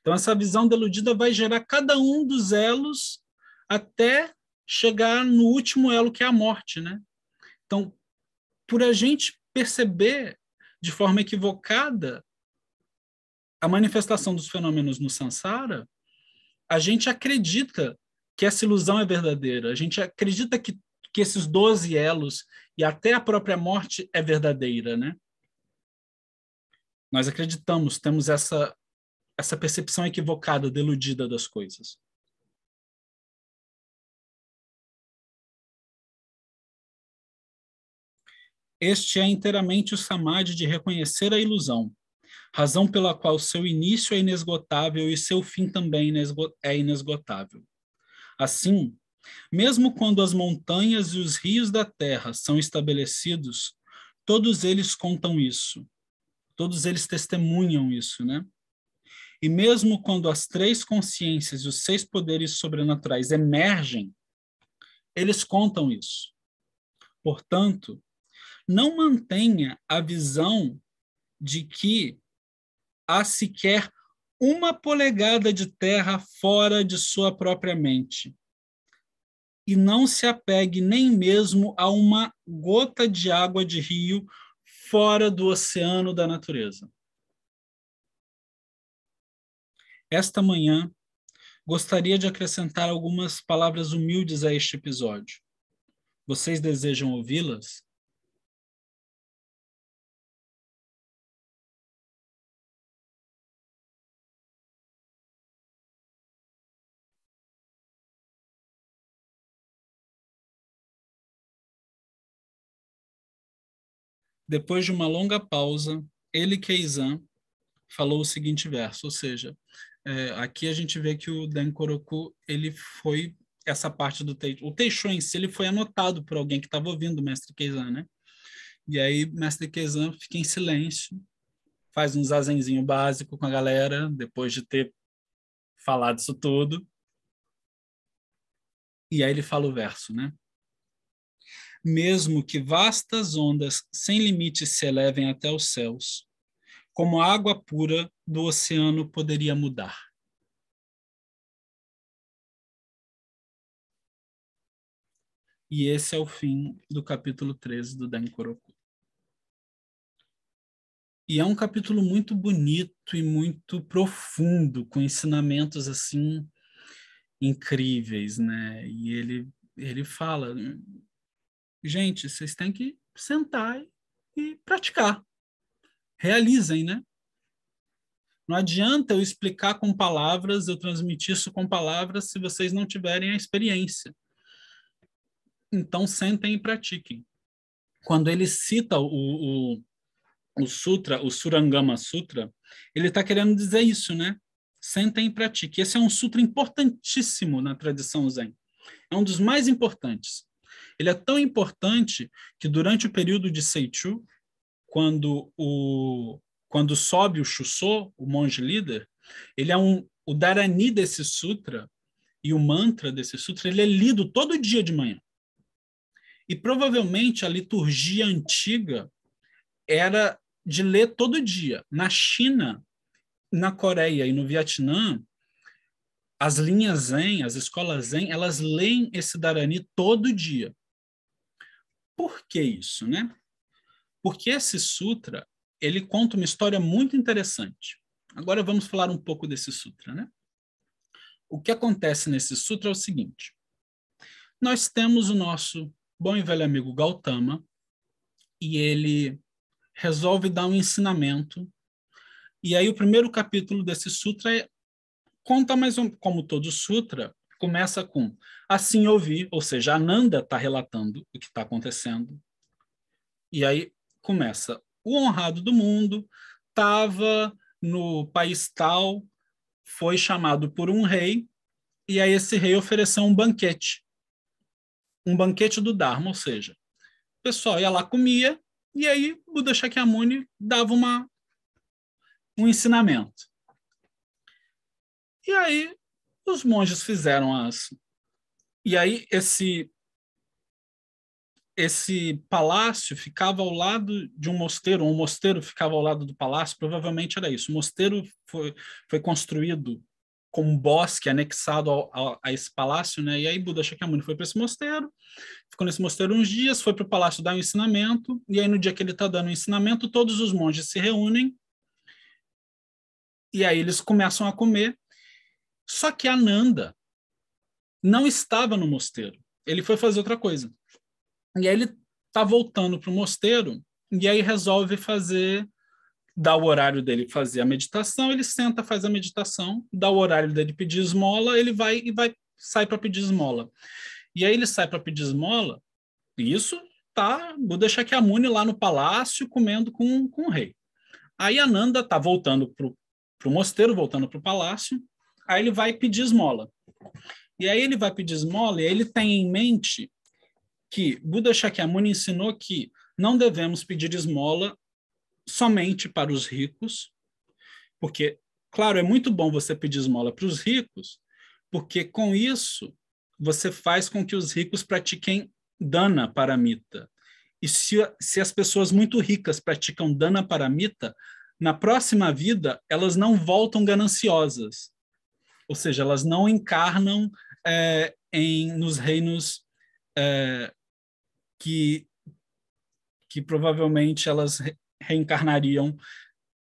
Então essa visão deludida vai gerar cada um dos elos até chegar no último elo que é a morte, né? Então, por a gente perceber de forma equivocada a manifestação dos fenômenos no samsara, a gente acredita que essa ilusão é verdadeira. A gente acredita que, que esses 12 elos e até a própria morte é verdadeira, né? Nós acreditamos, temos essa essa percepção equivocada, deludida das coisas. Este é inteiramente o samadhi de reconhecer a ilusão, razão pela qual seu início é inesgotável e seu fim também é inesgotável. Assim, mesmo quando as montanhas e os rios da terra são estabelecidos, todos eles contam isso. Todos eles testemunham isso, né? E mesmo quando as três consciências e os seis poderes sobrenaturais emergem, eles contam isso. Portanto, não mantenha a visão de que há sequer uma polegada de terra fora de sua própria mente. E não se apegue nem mesmo a uma gota de água de rio fora do oceano da natureza. Esta manhã, gostaria de acrescentar algumas palavras humildes a este episódio. Vocês desejam
ouvi-las?
Depois de uma longa pausa, ele Keizan falou o seguinte verso, ou seja, é, aqui a gente vê que o Dan Koroku, ele foi essa parte do texto, o Teixô em si, ele foi anotado por alguém que estava ouvindo o mestre Keizan, né? E aí mestre Keizan fica em silêncio, faz um zazenzinho básico com a galera, depois de ter falado isso tudo. E aí ele fala o verso, né? mesmo que vastas ondas sem limites se elevem até os céus, como a água pura do oceano poderia mudar.
E esse é o fim do
capítulo 13 do Denkoroku. E é um capítulo muito bonito e muito profundo, com ensinamentos assim incríveis, né? E ele ele fala gente, vocês têm que sentar e praticar. Realizem, né? Não adianta eu explicar com palavras, eu transmitir isso com palavras, se vocês não tiverem a experiência. Então, sentem e pratiquem. Quando ele cita o, o, o Sutra, o Surangama Sutra, ele está querendo dizer isso, né? Sentem e pratiquem. Esse é um sutra importantíssimo na tradição Zen. É um dos mais importantes. Ele é tão importante que durante o período de Seichu, quando o quando sobe o Chusô, o monge líder, ele é um o Dharani desse sutra e o mantra desse sutra, ele é lido todo dia de manhã. E provavelmente a liturgia antiga era de ler todo dia. Na China, na Coreia e no Vietnã, as linhas Zen, as escolas Zen, elas leem esse Dharani todo dia. Por que isso, né? Porque esse sutra, ele conta uma história muito interessante. Agora vamos falar um pouco desse sutra, né? O que acontece nesse sutra é o seguinte. Nós temos o nosso bom e velho amigo Gautama, e ele resolve dar um ensinamento. E aí o primeiro capítulo desse sutra é, conta mais um, como todo sutra, começa com Assim ouvi, ou seja, a Ananda está relatando o que está acontecendo. E aí começa. O honrado do mundo estava no país tal, foi chamado por um rei, e aí esse rei ofereceu um banquete. Um banquete do Dharma, ou seja, o pessoal ia lá, comia, e aí Buda Shakyamuni dava uma, um ensinamento. E aí os monges fizeram as e aí esse esse palácio ficava ao lado de um mosteiro, ou um mosteiro ficava ao lado do palácio, provavelmente era isso. O mosteiro foi, foi construído com um bosque anexado ao, ao, a esse palácio, né? E aí Buda Shakyamuni foi para esse mosteiro, ficou nesse mosteiro uns dias, foi para o palácio dar um ensinamento, e aí no dia que ele está dando o um ensinamento, todos os monges se reúnem, e aí eles começam a comer. Só que Ananda, não estava no mosteiro. Ele foi fazer outra coisa. E aí ele tá voltando para o mosteiro e aí resolve fazer dá o horário dele fazer a meditação, ele senta, faz a meditação, dá o horário dele pedir esmola, ele vai e vai sai para pedir esmola. E aí ele sai para pedir esmola, e isso tá a Shakyamuni lá no palácio comendo com, com o rei. Aí Ananda tá voltando pro, pro mosteiro, voltando pro palácio, aí ele vai pedir esmola. E aí ele vai pedir esmola e ele tem em mente que Buda Shakyamuni ensinou que não devemos pedir esmola somente para os ricos, porque, claro, é muito bom você pedir esmola para os ricos, porque com isso você faz com que os ricos pratiquem dana paramita. E se, se as pessoas muito ricas praticam dana paramita, na próxima vida elas não voltam gananciosas, ou seja, elas não encarnam é, em nos reinos é, que que provavelmente elas reencarnariam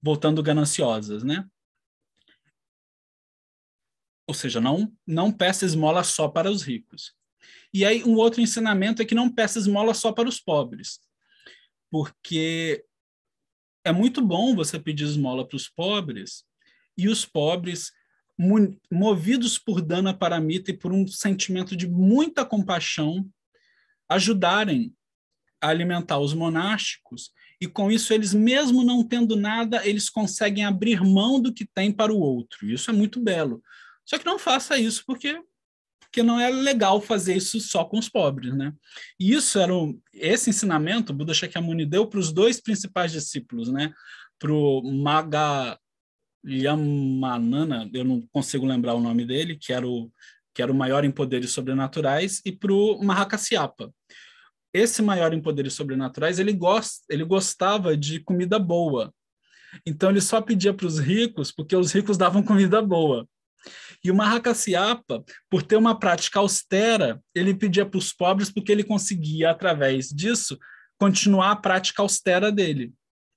voltando gananciosas, né? Ou seja, não não peça esmola só para os ricos. E aí um outro ensinamento é que não peça esmola só para os pobres, porque é muito bom você pedir esmola para os pobres e os pobres movidos por Dana Paramita e por um sentimento de muita compaixão, ajudarem a alimentar os monásticos, e com isso eles mesmo não tendo nada, eles conseguem abrir mão do que têm para o outro. Isso é muito belo. Só que não faça isso porque porque não é legal fazer isso só com os pobres, né? E isso era o, esse ensinamento o Buda Shakyamuni deu para os dois principais discípulos, né? Para o Maga Yamanana, eu não consigo lembrar o nome dele, que era o, que era o maior em poderes sobrenaturais, e para o Mahakasyapa. Esse maior em poderes sobrenaturais, ele, gost, ele gostava de comida boa. Então ele só pedia para os ricos, porque os ricos davam comida boa. E o Mahakasyapa, por ter uma prática austera, ele pedia para os pobres porque ele conseguia, através disso, continuar a prática austera dele.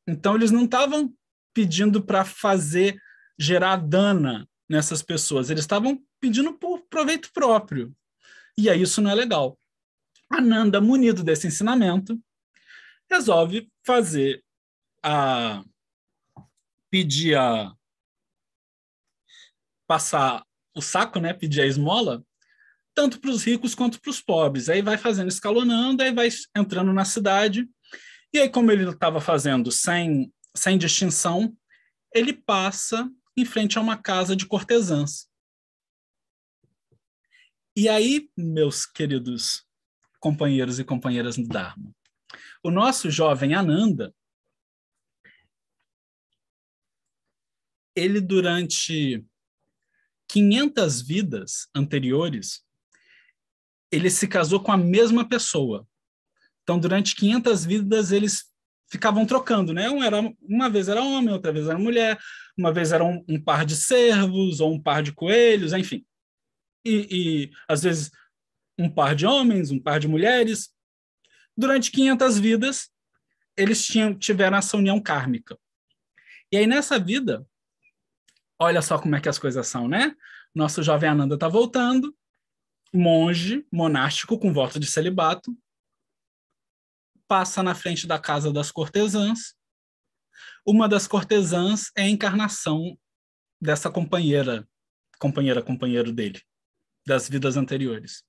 Então eles não estavam pedindo para fazer gerar dana nessas pessoas, eles estavam pedindo por proveito próprio. E aí isso não é legal. Ananda, munido desse ensinamento, resolve fazer a pedir a passar o saco, né, pedir a esmola, tanto para os ricos quanto para os pobres. Aí vai fazendo escalonando, aí vai entrando na cidade. E aí como ele estava fazendo sem sem distinção, ele passa em frente a uma casa de cortesãs. E aí, meus queridos companheiros e companheiras do Dharma, o nosso jovem Ananda, ele durante 500 vidas anteriores, ele se casou com a mesma pessoa. Então, durante 500 vidas, eles ficavam trocando, né? Um era, uma vez era homem, outra vez era mulher, uma vez era um, um par de servos ou um par de coelhos, enfim. E, e, às vezes um par de homens, um par de mulheres. Durante 500 vidas, eles tinham, tiveram essa união kármica. E aí nessa vida, olha só como é que as coisas são, né? Nosso jovem Ananda está voltando, monge, monástico com voto de celibato, passa na frente da casa das cortesãs. Uma das cortesãs é a encarnação dessa companheira, companheira, companheiro dele, das vidas anteriores.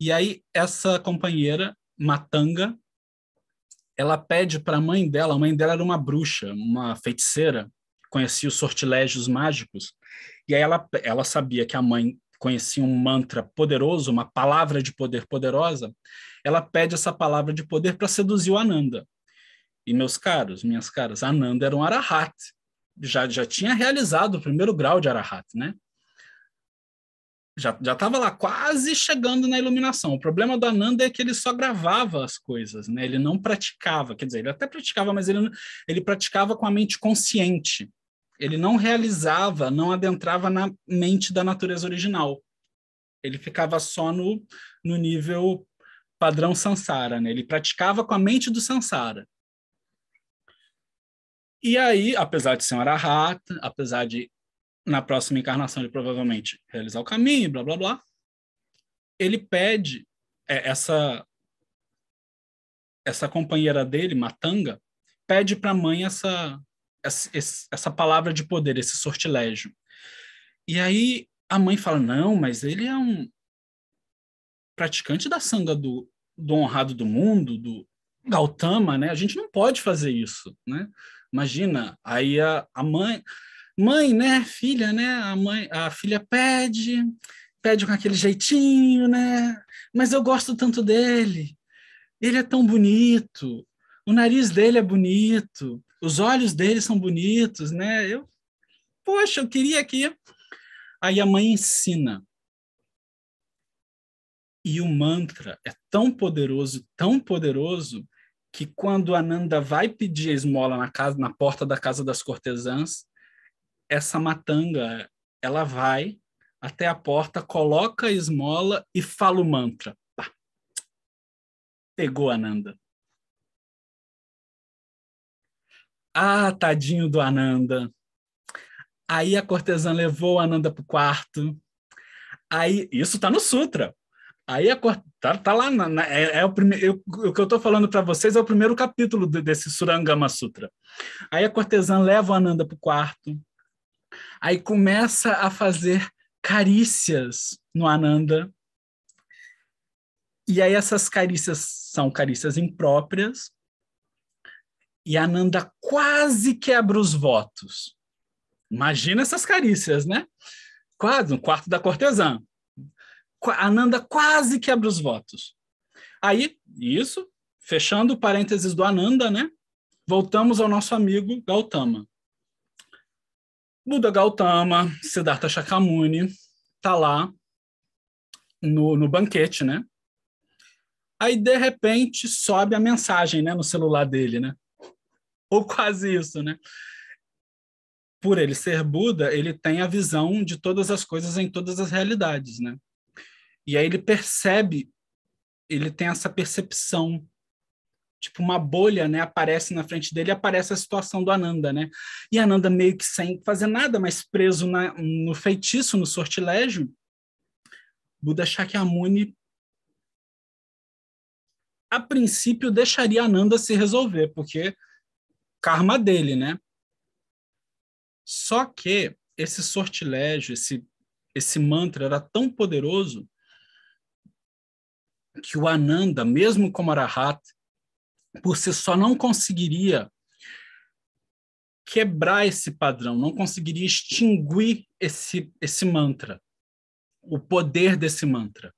E aí essa companheira, Matanga, ela pede para a mãe dela, a mãe dela era uma bruxa, uma feiticeira, conhecia os sortilégios mágicos, e aí ela, ela sabia que a mãe conhecia um mantra poderoso, uma palavra de poder poderosa, ela pede essa palavra de poder para seduzir o Ananda. E meus caros, minhas caras, Ananda era um arahat. Já, já tinha realizado o primeiro grau de arahat, né? Já estava lá quase chegando na iluminação. O problema do Ananda é que ele só gravava as coisas, né? Ele não praticava. Quer dizer, ele até praticava, mas ele, ele praticava com a mente consciente. Ele não realizava, não adentrava na mente da natureza original. Ele ficava só no, no nível padrão Sansara, né? Ele praticava com a mente do Sansara. E aí, apesar de ser um rata, apesar de na próxima encarnação ele provavelmente realizar o caminho, blá blá blá, ele pede é, essa essa companheira dele, Matanga, pede para a mãe essa essa palavra de poder, esse sortilégio. E aí a mãe fala: não, mas ele é um praticante da sanga do, do honrado do mundo, do Gautama, né? A gente não pode fazer isso, né? Imagina, aí a, a mãe, mãe, né, filha, né? A mãe, a filha pede, pede com aquele jeitinho, né? Mas eu gosto tanto dele. Ele é tão bonito. O nariz dele é bonito os olhos dele são bonitos, né? Eu, poxa, eu queria que. Aí a mãe ensina. E o mantra é tão poderoso, tão poderoso, que quando Ananda vai pedir a esmola na casa, na porta da casa das cortesãs, essa matanga, ela vai até a porta, coloca a esmola e fala o mantra. Pá. Pegou Ananda. Ah, tadinho do Ananda. Aí a cortesã levou o Ananda para o quarto. Aí, isso está no Sutra. Aí a, tá, tá lá na, na, é, é, o primeiro o que eu estou falando para vocês é o primeiro capítulo de, desse Surangama Sutra. Aí a cortesã leva o Ananda para o quarto. Aí começa a fazer carícias no Ananda. E aí essas carícias são carícias impróprias, e Ananda quase quebra os votos. Imagina essas carícias, né? Quase, no quarto da cortesã. Ananda quase quebra os votos. Aí, isso, fechando o parênteses do Ananda, né? Voltamos ao nosso amigo Gautama. Buda Gautama, Siddhartha Shakyamuni, tá lá no, no banquete, né? Aí, de repente, sobe a mensagem né, no celular dele, né? ou quase isso, né? Por ele ser Buda, ele tem a visão de todas as coisas em todas as realidades, né? E aí ele percebe, ele tem essa percepção tipo uma bolha, né, aparece na frente dele, aparece a situação do Ananda, né? E Ananda meio que sem fazer nada, mas preso na, no feitiço, no sortilégio, Buda Shakyamuni a princípio deixaria Ananda se resolver, porque karma dele, né? Só que esse sortilégio, esse, esse mantra era tão poderoso que o Ananda, mesmo como Arahat, por si só não conseguiria quebrar esse padrão, não conseguiria extinguir esse, esse mantra, o poder desse mantra.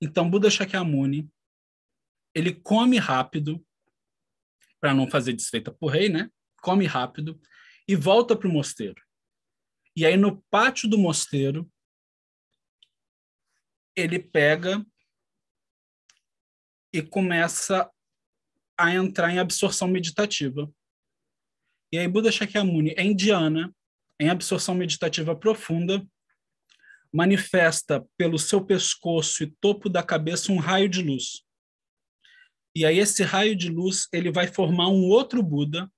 Então, Buda Shakyamuni, ele come rápido, para não fazer desfeita por rei, né? Come rápido e volta para o mosteiro. E aí no pátio do mosteiro ele pega e começa a entrar em absorção meditativa. E aí Buda Shakyamuni é indiana, em absorção meditativa profunda, manifesta pelo seu pescoço e topo da cabeça um raio de luz. E aí esse raio de luz ele vai formar um outro Buda.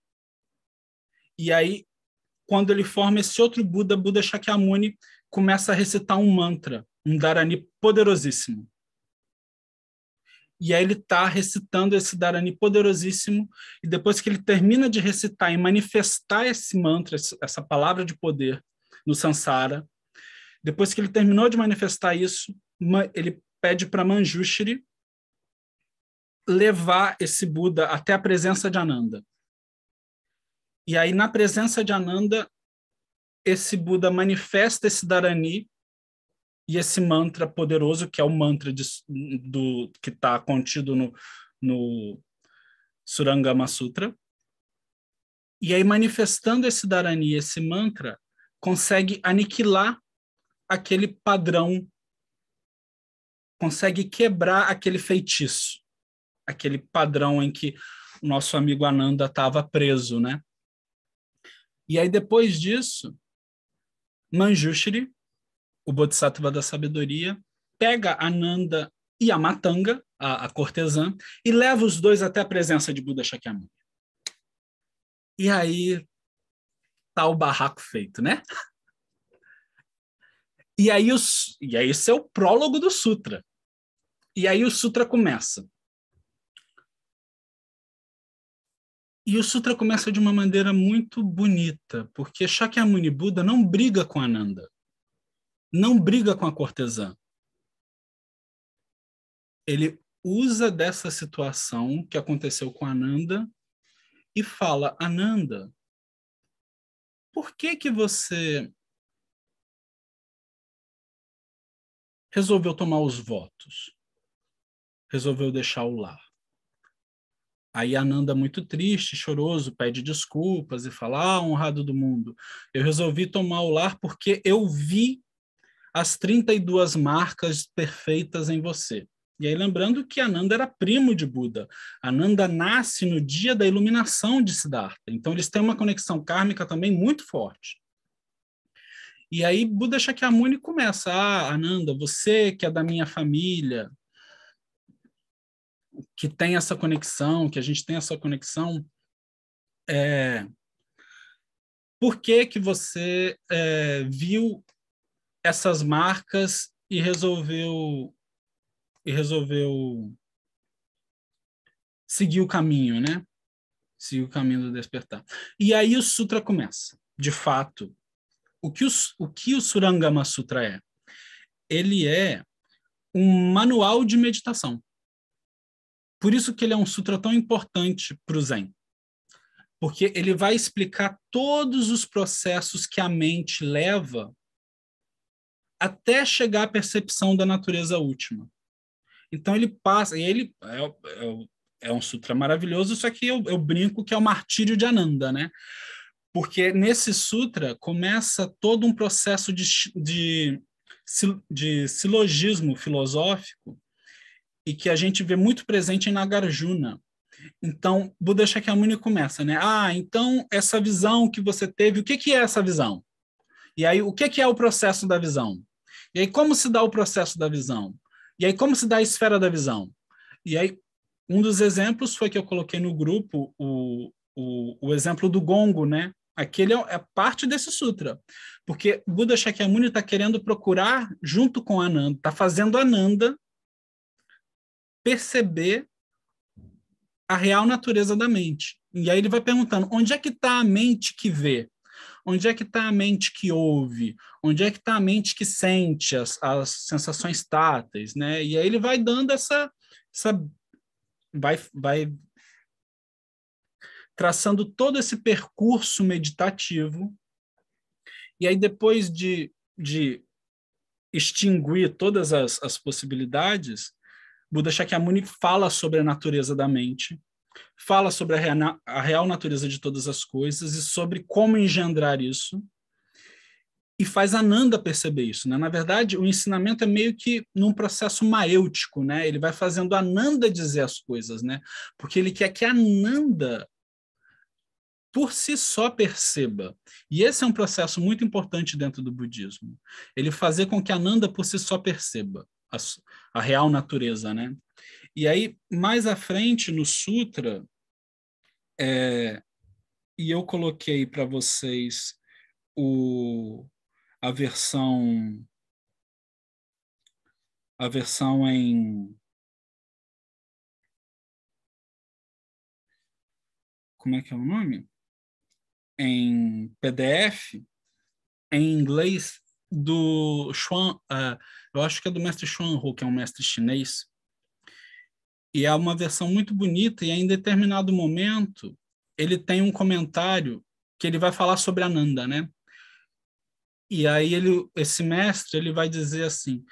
E aí, quando ele forma esse outro Buda, Buda Shakyamuni começa a recitar um mantra, um Dharani poderosíssimo. E aí ele está recitando esse Dharani poderosíssimo, e depois que ele termina de recitar e manifestar esse mantra, essa palavra de poder no Sansara, depois que ele terminou de manifestar isso, ele pede para Manjushri levar esse Buda até a presença de Ananda. E aí, na presença de Ananda, esse Buda manifesta esse Dharani e esse mantra poderoso, que é o mantra de, do, que está contido no, no Surangama Sutra. E aí, manifestando esse Dharani, esse mantra, consegue aniquilar aquele padrão, consegue quebrar aquele feitiço aquele padrão em que o nosso amigo Ananda estava preso, né? E aí depois disso, Manjushri, o Bodhisattva da sabedoria, pega Ananda e a Matanga, a, a cortesã, e leva os dois até a presença de Buda Shakyamuni. E aí tá o barraco feito, né? E aí, os, e aí esse é o prólogo do sutra. E aí o sutra começa. E o sutra começa de uma maneira muito bonita, porque Shakyamuni Buda não briga com Ananda, não briga com a cortesã. Ele usa dessa situação que aconteceu com Ananda e fala: Ananda,
por que que você
resolveu tomar os votos? Resolveu deixar o lar? Aí Ananda, muito triste, choroso, pede desculpas e fala: Ah, honrado do mundo, eu resolvi tomar o lar porque eu vi as 32 marcas perfeitas em você. E aí, lembrando que Ananda era primo de Buda. Ananda nasce no dia da iluminação de Siddhartha. Então, eles têm uma conexão kármica também muito forte. E aí, Buda Shakyamuni começa: Ah, Ananda, você que é da minha família, que tem essa conexão, que a gente tem essa conexão, é, por que, que você é, viu essas marcas e resolveu e resolveu seguir o caminho, né? Seguir o caminho do despertar. E aí o sutra começa. De fato, o que o, o, que o Surangama Sutra é? Ele é um manual de meditação. Por isso que ele é um sutra tão importante para o Zen, porque ele vai explicar todos os processos que a mente leva até chegar à percepção da natureza última. Então ele passa, e ele é, é, é um sutra maravilhoso, só que eu, eu brinco que é o martírio de Ananda, né? Porque nesse sutra começa todo um processo de, de, de silogismo filosófico e que a gente vê muito presente em Nagarjuna. Então, Buda Shakyamuni começa, né? Ah, então essa visão que você teve, o que, que é essa visão? E aí, o que, que é o processo da visão? E aí, como se dá o processo da visão? E aí, como se dá a esfera da visão? E aí, um dos exemplos foi que eu coloquei no grupo o, o, o exemplo do gongo, né? Aquele é, é parte desse sutra, porque Buda Shakyamuni está querendo procurar junto com Ananda, está fazendo Ananda perceber a real natureza da mente. E aí ele vai perguntando: onde é que está a mente que vê? Onde é que está a mente que ouve? Onde é que está a mente que sente as, as sensações táteis, né? E aí ele vai dando essa, essa vai, vai traçando todo esse percurso meditativo. E aí depois de, de extinguir todas as, as possibilidades, Buda Shakyamuni fala sobre a natureza da mente, fala sobre a real, a real natureza de todas as coisas e sobre como engendrar isso. E faz Ananda perceber isso. Né? Na verdade, o ensinamento é meio que num processo maêutico, né? Ele vai fazendo Ananda dizer as coisas, né? Porque ele quer que Ananda por si só perceba. E esse é um processo muito importante dentro do budismo. Ele fazer com que Ananda por si só perceba a, a real natureza, né? E aí, mais à frente, no Sutra, é, e eu coloquei para vocês o, a versão
a versão em
como é que é o nome? Em PDF, em inglês do Xuan, uh, eu acho que é do mestre Xuan Hu, que é um mestre chinês, e é uma versão muito bonita, e em determinado momento ele tem um comentário que ele vai falar sobre Ananda, né? E aí ele, esse mestre, ele vai dizer assim,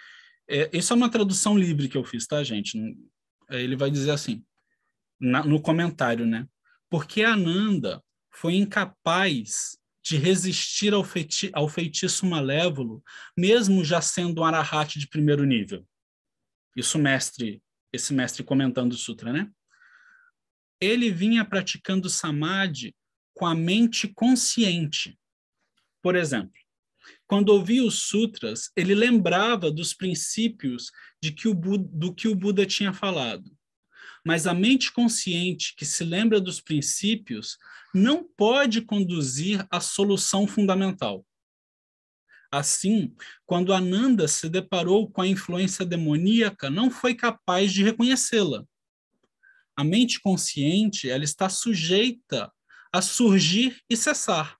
é, isso é uma tradução livre que eu fiz, tá, gente? É, ele vai dizer assim, na, no comentário, né? Porque Ananda foi incapaz de resistir ao, feiti ao feitiço malévolo, mesmo já sendo um arahate de primeiro nível. Isso mestre, esse mestre comentando o sutra, né? Ele vinha praticando samadhi com a mente consciente. Por exemplo, quando ouvia os sutras, ele lembrava dos princípios de que o Buda, do que o Buda tinha falado. Mas a mente consciente que se lembra dos princípios não pode conduzir à solução fundamental. Assim, quando Ananda se deparou com a influência demoníaca, não foi capaz de reconhecê-la. A mente consciente, ela está sujeita a surgir e cessar.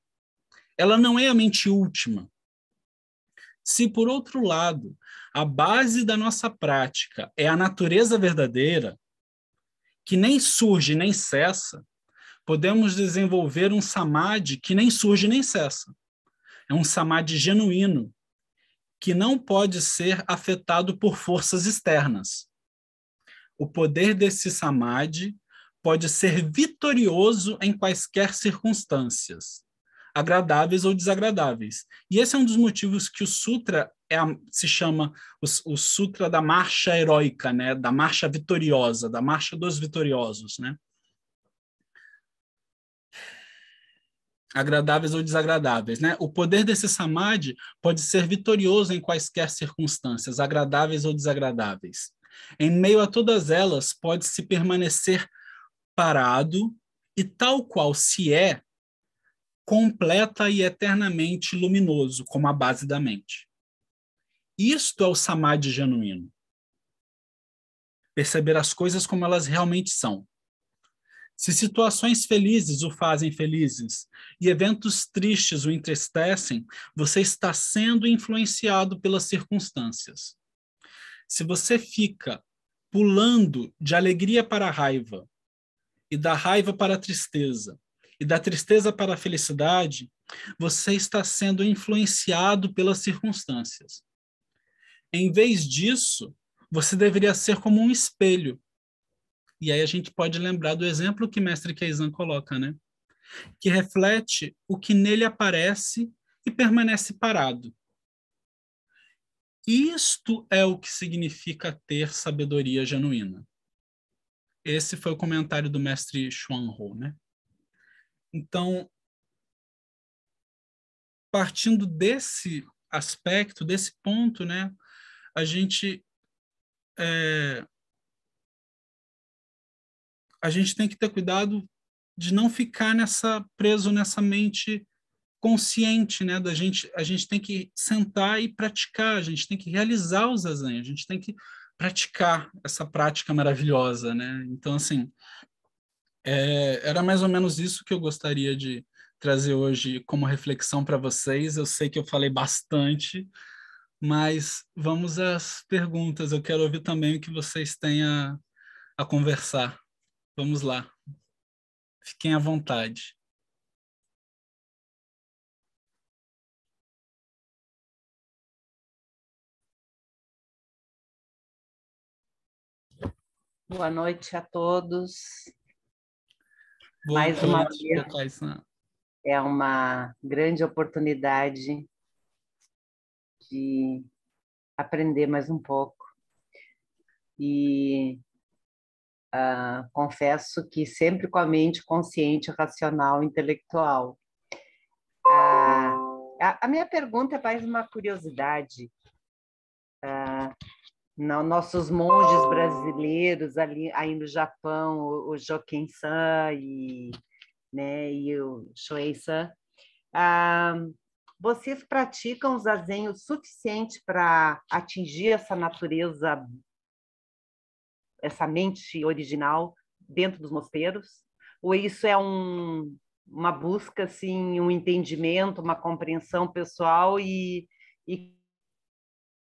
Ela não é a mente última. Se por outro lado, a base da nossa prática é a natureza verdadeira, que nem surge nem cessa, podemos desenvolver um samadhi que nem surge nem cessa. É um samadhi genuíno, que não pode ser afetado por forças externas. O poder desse samadhi pode ser vitorioso em quaisquer circunstâncias agradáveis ou desagradáveis. E esse é um dos motivos que o sutra é a, se chama o, o, sutra da marcha heróica, né? Da marcha vitoriosa, da marcha dos vitoriosos, né? agradáveis ou desagradáveis, né? O poder desse samadhi pode ser vitorioso em quaisquer circunstâncias, agradáveis ou desagradáveis. Em meio a todas elas, pode se permanecer parado e tal qual se é, completa e eternamente luminoso, como a base da mente. Isto é o samadhi genuíno. Perceber as coisas como elas realmente são. Se situações felizes o fazem felizes e eventos tristes o entristecem, você está sendo influenciado pelas circunstâncias. Se você fica pulando de alegria para a raiva e da raiva para a tristeza, e da tristeza para a felicidade, você está sendo influenciado pelas circunstâncias. Em vez disso, você deveria ser como um espelho. E aí a gente pode lembrar do exemplo que mestre Keizan coloca, né? Que reflete o que nele aparece e permanece parado. Isto é o que significa ter sabedoria genuína. Esse foi o comentário do mestre Xuan Ho, né? Então, partindo desse aspecto, desse ponto, né, a gente é, a gente tem que ter cuidado de não ficar nessa preso nessa mente consciente, né, da gente, a gente tem que sentar e praticar, a gente tem que realizar os zazen, a gente tem que praticar essa prática maravilhosa, né? Então assim, é, era mais ou menos isso que eu gostaria de trazer hoje como reflexão para vocês. Eu sei que eu falei bastante, mas vamos às perguntas. Eu quero ouvir também o que vocês têm a, a conversar. Vamos lá. Fiquem à vontade.
Boa noite a todos.
Vou mais uma vez, é uma grande oportunidade de aprender mais um pouco. E uh, confesso que sempre com a mente consciente, racional, intelectual. Uh, a, a, minha pergunta é mais uma curiosidade. Uh, não, nossos monges brasileiros ali, aí no Japão, o, o Joken San e, né, e o Shoei San, ah, vocês praticam zazen o suficiente para atingir essa natureza, essa mente original dentro dos mosteiros? Ou isso é um, uma busca, assim, um entendimento, uma compreensão pessoal e, e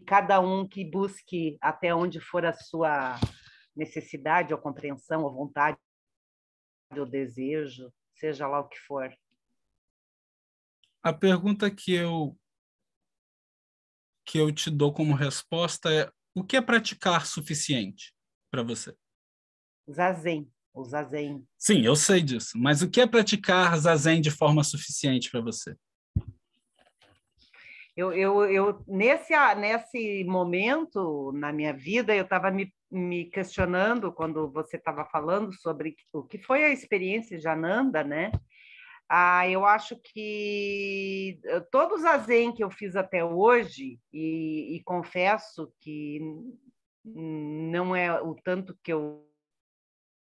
cada um que busque até onde for a sua necessidade, ou compreensão, ou vontade, ou desejo, seja lá o que for.
A pergunta que eu que eu te dou como resposta é: o que é praticar suficiente para você?
Zazen, o zazen.
Sim, eu sei disso, mas o que é praticar zazen de forma suficiente para você?
Eu, eu, eu nesse, ah, nesse momento na minha vida, eu estava me, me questionando quando você estava falando sobre o que foi a experiência de Ananda, né? Ah, eu acho que eh, todos as Zen que eu fiz até hoje, e, e confesso que não é o tanto que eu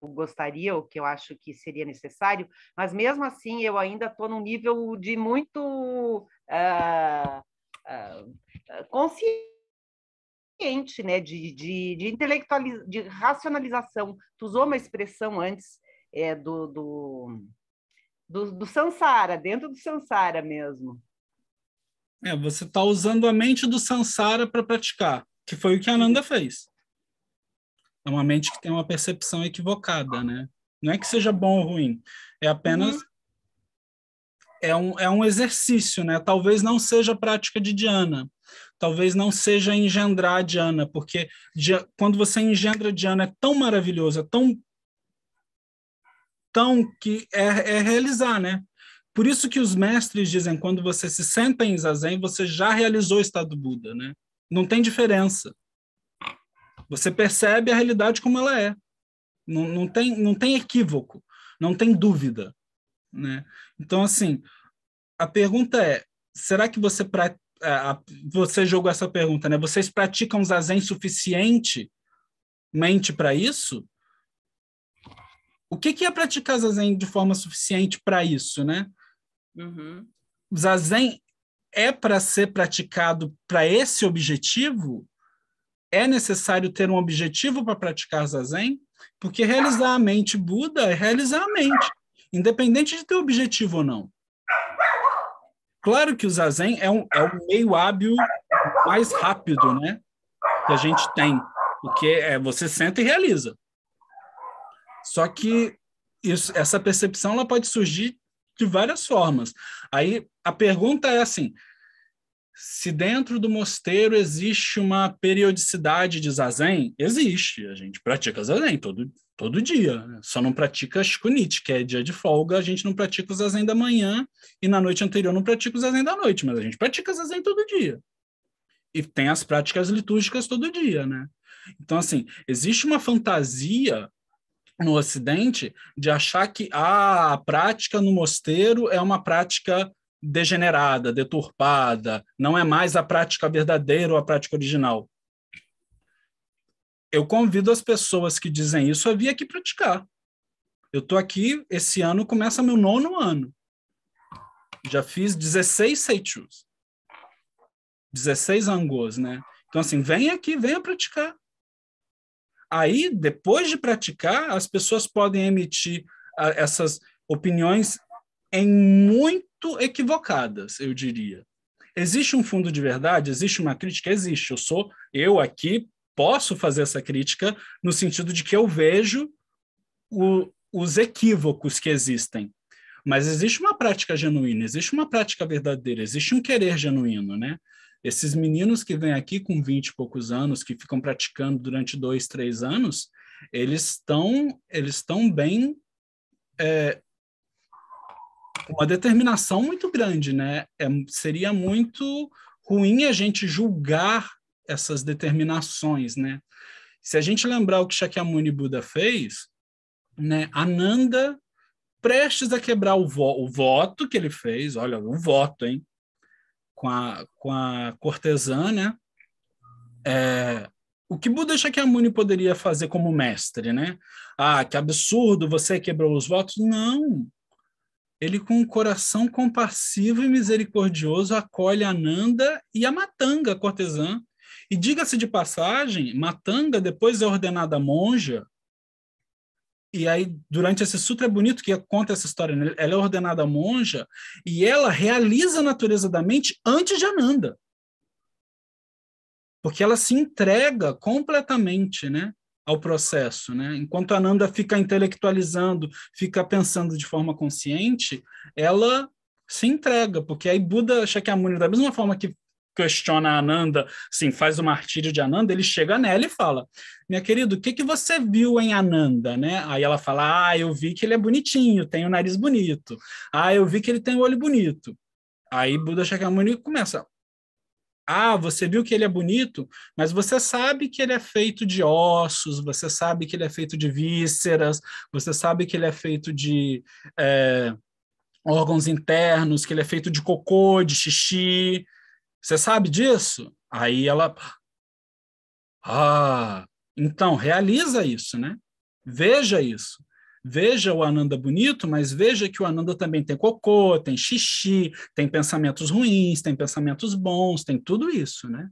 gostaria ou que eu acho que seria necessário, mas mesmo assim eu ainda estou num nível de muito uh, ah, ah, consciente, né, de, de, de, de racionalização. Tu usou uma expressão antes é, do, do, do, do Sansara, dentro do Sansara mesmo.
É, você está usando a mente do Sansara para praticar, que foi o que a uhum. Ananda fez. É uma mente que tem uma percepção equivocada, né? Não é que seja bom ou ruim, é uhum. apenas é um, é um exercício, né? Talvez não seja prática de Diana, talvez não seja engendrar Diana, porque quando você engendra Diana é tão maravilhoso, é tão tão que é, é realizar, né? Por isso que os mestres dizem quando você se senta em zazen você já realizou o estado Buda, né? Não tem diferença. Você percebe a realidade como ela é. Não, não tem não tem equívoco, não tem dúvida, né? Então, assim, a pergunta é: será que você pra, é, você jogou essa pergunta, né? Vocês praticam zazen suficientemente para isso? O que, que, é praticar zazen de forma suficiente para isso, né? Uhum. Zazen é para ser praticado para esse objetivo? É necessário ter um objetivo para praticar zazen? Porque realizar a mente Buda é realizar a mente independente de ter objetivo ou não. Claro que o zazen é, um, é o meio hábil mais rápido, né? Que a gente tem, porque é, você senta e realiza. Só que isso, essa percepção ela pode surgir de várias formas. Aí a pergunta é assim: se dentro do mosteiro existe uma periodicidade de zazen? Existe, a gente pratica zazen todo todo dia. Só não pratica Shkunit, que é dia de folga, a gente não pratica o Zazen da manhã e na noite anterior não pratica o Zazen da noite, mas a gente pratica Zazen todo dia. E tem as práticas litúrgicas todo dia, né? Então, assim, existe uma fantasia no Ocidente de achar que ah, a prática no mosteiro é uma prática degenerada, deturpada, não é mais a prática verdadeira ou a prática original eu convido as pessoas que dizem isso a vir aqui praticar. Eu estou aqui, esse ano começa meu nono ano. Já fiz 16 seichus. 16 angôs, né? Então, assim, vem aqui, venha praticar. Aí, depois de praticar, as pessoas podem emitir a, ah, essas opiniões em muito equivocadas, eu diria. Existe um fundo de verdade? Existe uma crítica? Existe. Eu sou, eu aqui, posso fazer essa crítica no sentido de que eu vejo o, os equívocos que existem. Mas existe uma prática genuína, existe uma prática verdadeira, existe um querer genuíno, né? Esses meninos que vêm aqui com 20 e poucos anos, que ficam praticando durante dois, três anos, eles estão eles estão bem é, uma determinação muito grande, né? É, seria muito ruim a gente julgar essas determinações, né? Se a gente lembrar o que Shakyamuni Buda fez, né, Ananda prestes a quebrar o, vo o voto que ele fez, olha, um voto, hein? Com a, com a cortesã, né? É, o que Buda Shakyamuni poderia fazer como mestre, né? Ah, que absurdo, você quebrou os votos. Não! Ele, com um coração compassivo e misericordioso, acolhe Ananda e a Matanga, a cortesã, e diga-se de passagem, Matanga depois é ordenada monja, e aí, durante esse sutra é bonito que conta essa história, né? ela é ordenada monja e ela realiza a natureza da mente antes de Ananda. Porque ela se entrega completamente né, ao processo. Né? Enquanto Ananda fica intelectualizando, fica pensando de forma consciente, ela se entrega, porque aí Buda Shakyamuni, da mesma forma que questiona a Ananda, assim faz o martírio de Ananda, ele chega nela e fala: Minha querida, o que, que você viu em Ananda? Né? Aí ela fala: Ah, eu vi que ele é bonitinho, tem o nariz bonito. Ah, eu vi que ele tem o olho bonito. Aí Buda Shakyamuni começa: ah, você viu que ele é bonito, mas você sabe que ele é feito de ossos, você sabe que ele é feito de vísceras, você sabe que ele é feito de é, órgãos internos, que ele é feito de cocô, de xixi. Você sabe disso? Aí ela. Ah, então realiza isso, né? Veja isso. Veja o Ananda bonito, mas veja que o Ananda também tem cocô, tem xixi, tem pensamentos ruins, tem pensamentos bons, tem tudo isso, né?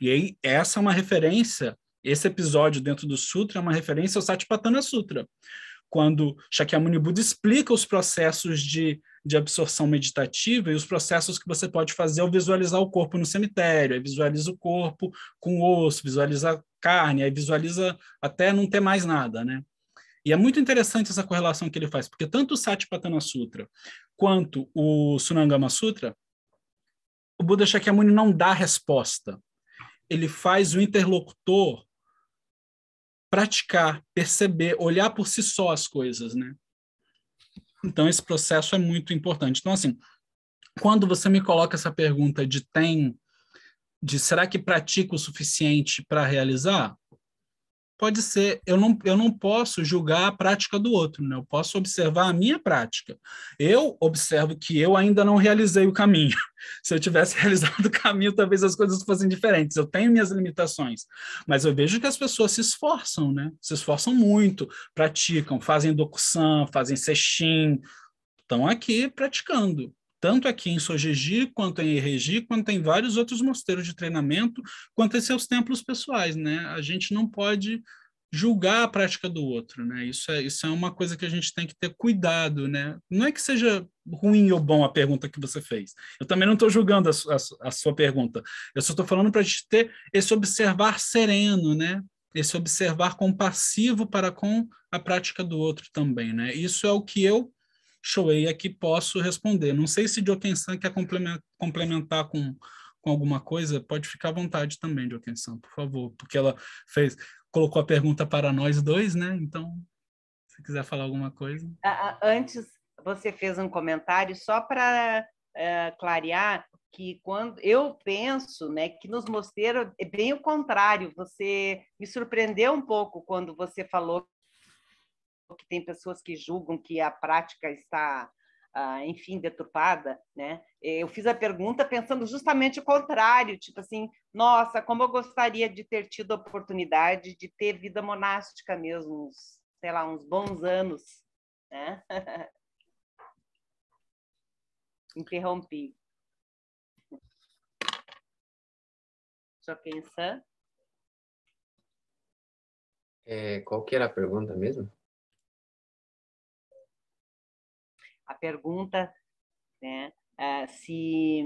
E aí, essa é uma referência, esse episódio dentro do Sutra é uma referência ao Satipatthana Sutra, quando Shakyamuni Buda explica os processos de, de absorção meditativa e os processos que você pode fazer ao visualizar o corpo no cemitério, aí visualiza o corpo com osso, visualiza a carne, aí visualiza até não ter mais nada, né? E é muito interessante essa correlação que ele faz, porque tanto o Satipatthana Sutra quanto o Sunangama Sutra, o Buda Shakyamuni não dá resposta. Ele faz o interlocutor praticar, perceber, olhar por si só as coisas, né? Então esse processo é muito importante. Então assim, quando você me coloca essa pergunta de tem de será que pratico o suficiente para realizar? pode ser, eu não, eu não posso julgar a prática do outro, né? eu posso observar a minha prática. Eu observo que eu ainda não realizei o caminho. *laughs* Se eu tivesse *laughs* realizado o caminho, talvez as coisas fossem diferentes. Eu tenho minhas limitações, mas eu vejo que as pessoas se esforçam, né? Se esforçam muito, praticam, fazem docução, fazem sextim, estão aqui praticando tanto aqui é em Sojeji, quanto em Eregi, quanto em vários outros mosteiros de treinamento, quanto em seus templos pessoais, né? A gente não pode julgar a prática do outro, né? Isso é, isso é uma coisa que a gente tem que ter cuidado, né? Não é que seja ruim ou bom a pergunta que você fez. Eu também não estou julgando a, a, a, sua pergunta. Eu só estou falando para a gente ter esse observar sereno, né? Esse observar compassivo para com a prática do outro também, né? Isso é o que eu Shoei aqui é posso responder. Não sei se Jokensan quer complementar com, com alguma coisa, pode ficar à vontade também, Jokensan, por favor, porque ela fez, colocou a pergunta para nós dois, né? Então, se quiser falar alguma coisa.
Antes, você fez um comentário só para uh, clarear que quando eu penso, né, que nos mosteiros é bem o contrário. Você me surpreendeu um pouco quando você falou que tem pessoas que julgam que a prática está, ah, enfim, deturpada, né? Eu fiz a pergunta pensando justamente o contrário, tipo assim, nossa, como eu gostaria de ter tido a oportunidade de ter vida monástica mesmo, uns, sei lá, uns bons anos,
né? *laughs* Interrompi. Joaquim San. É, qual que era a pergunta mesmo? a pergunta né, ah, se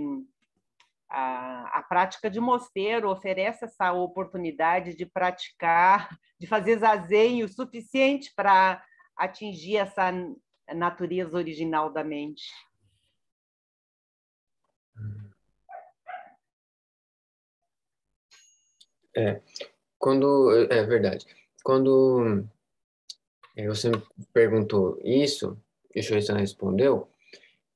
a, ah, a prática de mosteiro oferece essa oportunidade de praticar, de fazer zazen o suficiente para atingir essa natureza original da mente.
É,
quando é, é verdade. Quando é, você me perguntou isso, e se ela respondeu,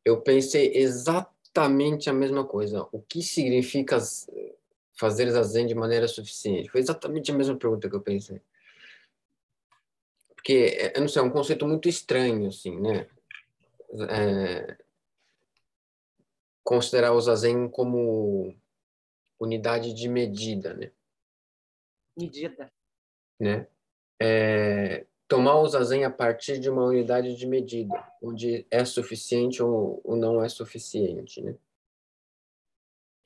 eu pensei exatamente a mesma coisa. O que significa fazer zazen de maneira suficiente? Foi exatamente a mesma pergunta que eu pensei. Porque, é, eu não sei, é um conceito muito estranho, assim, né? É, considerar o zazen como unidade de medida, né? Medida. Né? É, tomar o zazen a partir de uma unidade de medida, onde é suficiente ou, ou não é suficiente, né?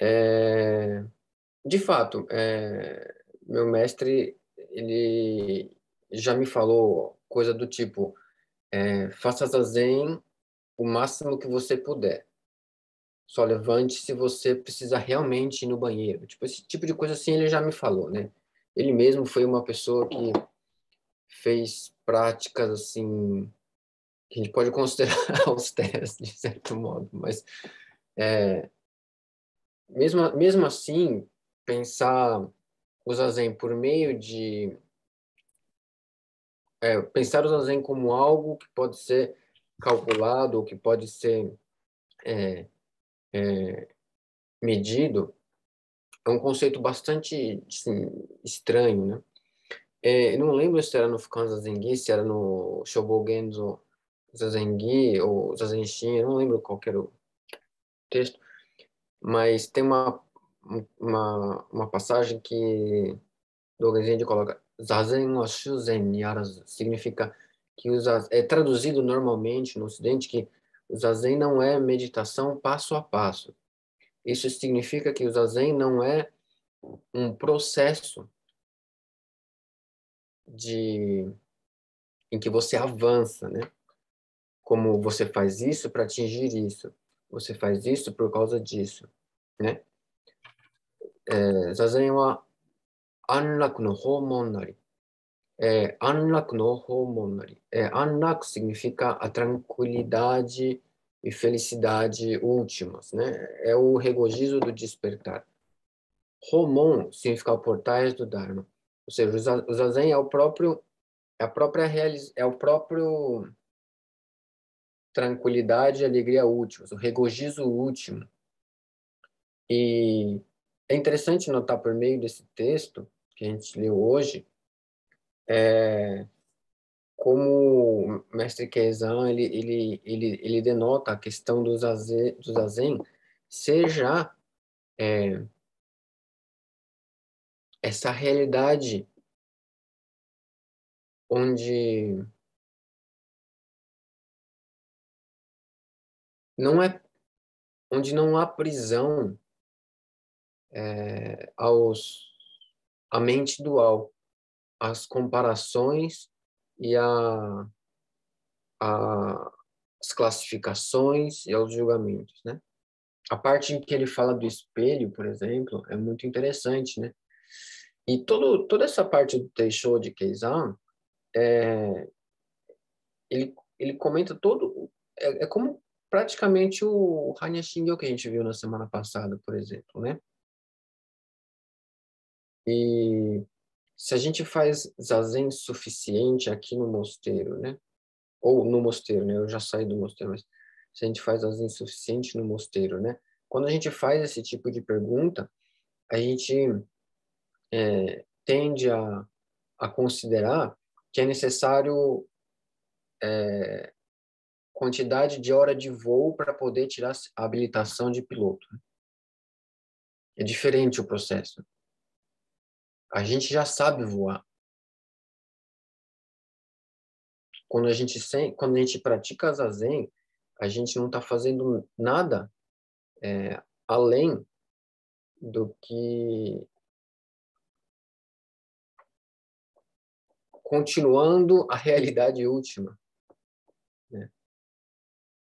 É, de fato, é, meu mestre ele já me falou coisa do tipo é, faça zazen o máximo que você puder. Só levante se você precisa realmente ir no banheiro. Tipo esse tipo de coisa assim ele já me falou, né? Ele mesmo foi uma pessoa que fez práticas assim que a gente pode considerar austeras *laughs* de certo modo, mas é, mesmo mesmo assim pensar o zazen por meio de é, pensar o zazen como algo que pode ser calculado ou que pode ser é, é, medido é um conceito bastante assim, estranho, né? É, não lembro se era no Fukan Zazengi, se era no Shobogenzo Zazengi ou Zazenshin, não lembro qual era o texto, mas tem uma, uma, uma passagem que Dogen Zenji coloca Zazen Oshu Zen Yaras, significa que o zazen, é traduzido normalmente no ocidente que o Zazen não é meditação passo a passo. Isso significa que o Zazen não é um processo de em que você avança, né? Como você faz isso para atingir isso, você faz isso por causa disso, né? É, zazen wa no nari. É, no homon nari. É, significa a tranquilidade e felicidade últimas, né? É o regozijo do despertar. Homon significa portais do Dharma. Ou seja, o zazen é o próprio é a própria realiz... é o próprio tranquilidade e alegria últimos, o regozijo último. E é interessante notar por meio desse texto que a gente leu hoje, é, como o mestre Keizan, ele, ele, ele, ele denota a questão do zazen, do zazen ser
já é, essa realidade onde não é onde não há prisão é, aos a mente dual,
as comparações e a, a, as classificações e aos julgamentos, né? A parte em que ele fala do espelho, por exemplo, é muito interessante, né? E todo, toda essa parte do Teixou de Keizan, é, ele, ele comenta todo. É, é como praticamente o Hanya que a gente viu na semana passada, por exemplo, né?
E
se a gente faz zazen suficiente aqui no mosteiro, né? Ou no mosteiro, né? Eu já saí do mosteiro, mas se a gente faz zazen suficiente no mosteiro, né? Quando a gente faz esse tipo de pergunta, a gente é, tende a, a considerar que é necessário é, quantidade de hora de voo para poder tirar a habilitação de piloto. Né?
É diferente o processo. A gente já sabe voar. Quando a gente, sem, quando a gente pratica zazen, a gente não está fazendo nada é, além do que continuando a realidade última. Né?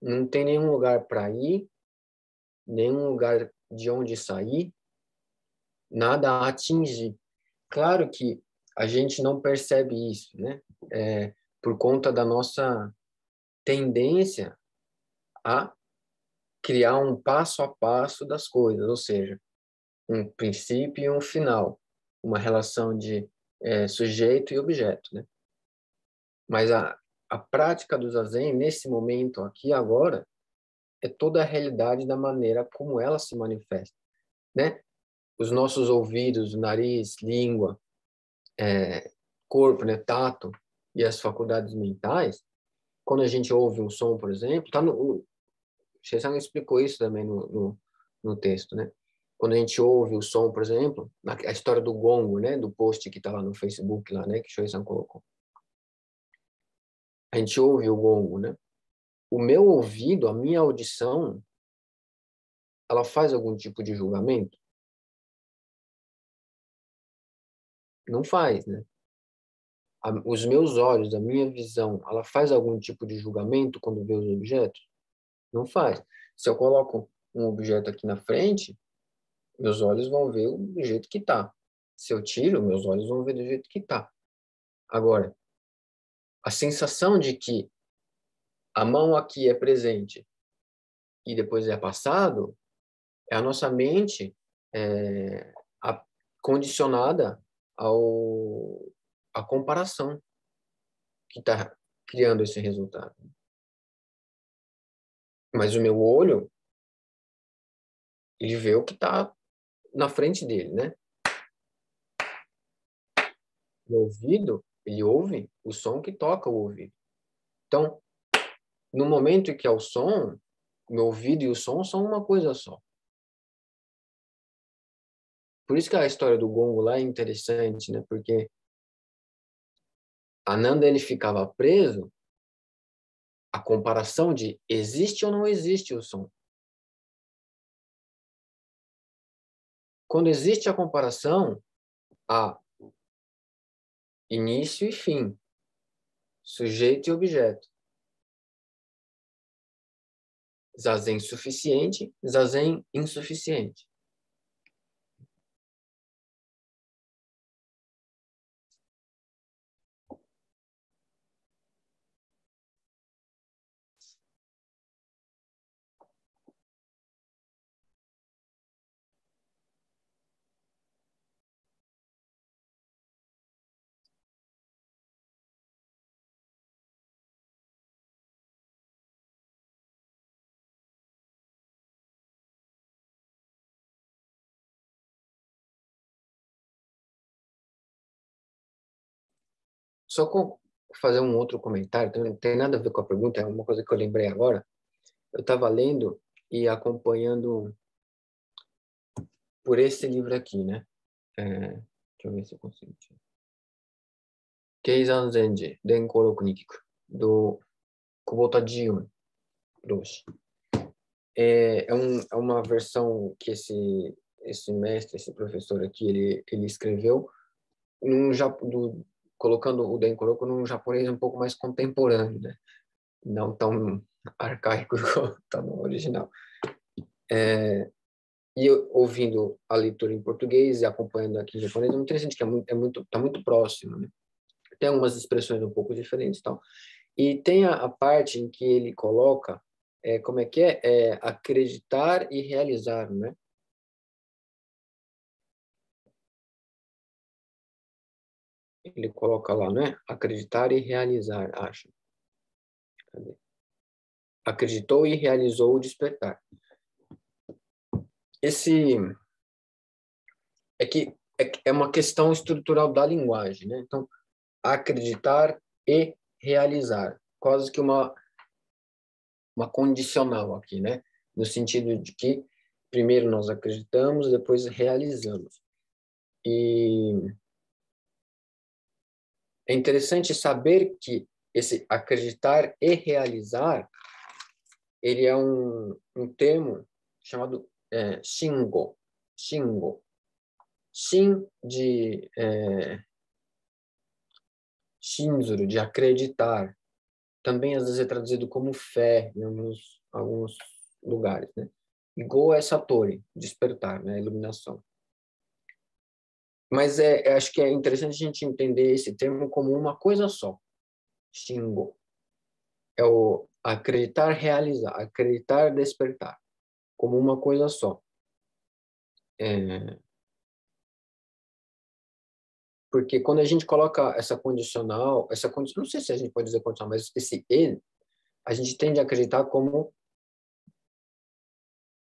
Não tem nenhum lugar para ir, nenhum lugar
de onde sair, nada a atingir. Claro que a gente não percebe isso, né? É, por conta da nossa tendência a criar um passo a passo das coisas, ou seja, um princípio e um final, uma relação de é, sujeito e objeto, né? Mas a, a prática do zazen, nesse momento, aqui agora, é toda a realidade da maneira como ela se manifesta, né? Os nossos ouvidos, nariz, língua, é, corpo, né, tato e as faculdades mentais, quando a gente ouve um som, por exemplo, tá no, o Shesang explicou isso também no, no, no texto, né? quando a gente ouve o som, por exemplo, a história do gongo, né, do post que está lá no Facebook lá, né, que Shoei-san colocou. A gente ouve o gongo, né?
O meu ouvido, a minha audição, ela faz algum tipo de julgamento? Não faz, né? os meus olhos, a minha visão, ela faz algum tipo de julgamento
quando vê os objetos? Não faz. Se eu coloco um objeto aqui na frente, meus olhos vão ver do jeito que está. Se eu tiro, meus olhos vão ver do jeito que está. Agora, a sensação de que a mão aqui é presente e depois é passado, é a nossa mente é, a, condicionada ao
a comparação que está criando esse resultado. Mas o meu olho, ele vê o que está na frente dele, né?
O ouvido, ele ouve o som que toca o ouvido. Então, no momento em que é o som, o ouvido e o som são uma coisa só.
Por isso que a história do gongo lá é interessante, né? Porque Ananda ele ficava preso a comparação de existe ou não existe o som. quando existe a comparação, há início e fim, sujeito e objeto. Zazen suficiente, zazen insuficiente. Só fazer um outro comentário, então, não tem nada a ver com a pergunta, é
uma coisa que eu lembrei agora. Eu estava lendo e acompanhando por esse livro aqui, né? É, deixa eu ver se eu consigo. Keizan Zenji, Denkoro Kunikiku, do Kubota Jiun, Roshi. É, é, um, é uma versão que esse, esse mestre, esse professor aqui, ele, ele escreveu num, do, colocando o Denkoroku num japonês um pouco mais contemporâneo, né? não tão arcaico como *laughs* está no original. É, e ouvindo a leitura em português e acompanhando aqui em japonês, é muito interessante que é muito, é muito, tá muito próximo, né? Tem algumas expressões um pouco diferentes, então. E tem a, a parte em
que ele coloca é, como é que é? é? acreditar e realizar, né? ele coloca lá, não é? Acreditar e realizar, acho. Cadê?
Acreditou e realizou o despertar. Esse é, é que é uma questão estrutural da linguagem, né? Então, acreditar e realizar, quase que uma uma condicional aqui, né? No sentido de que primeiro nós acreditamos, depois realizamos.
E
é interessante saber que esse acreditar e realizar, ele é um, um termo chamado é, shingo. Shingo. Shin de é, shinzuru, de acreditar. Também às vezes é traduzido como fé em alguns, alguns lugares. Né? E go é satori, despertar, né? iluminação. Mas é, é, acho que é interessante a gente entender esse termo como uma coisa só. Xingo. É o
acreditar, realizar, acreditar, despertar. Como uma coisa só. É... Porque quando a
gente coloca essa condicional, essa condi não sei se a gente pode dizer condicional, mas esse ele, a gente tende a acreditar como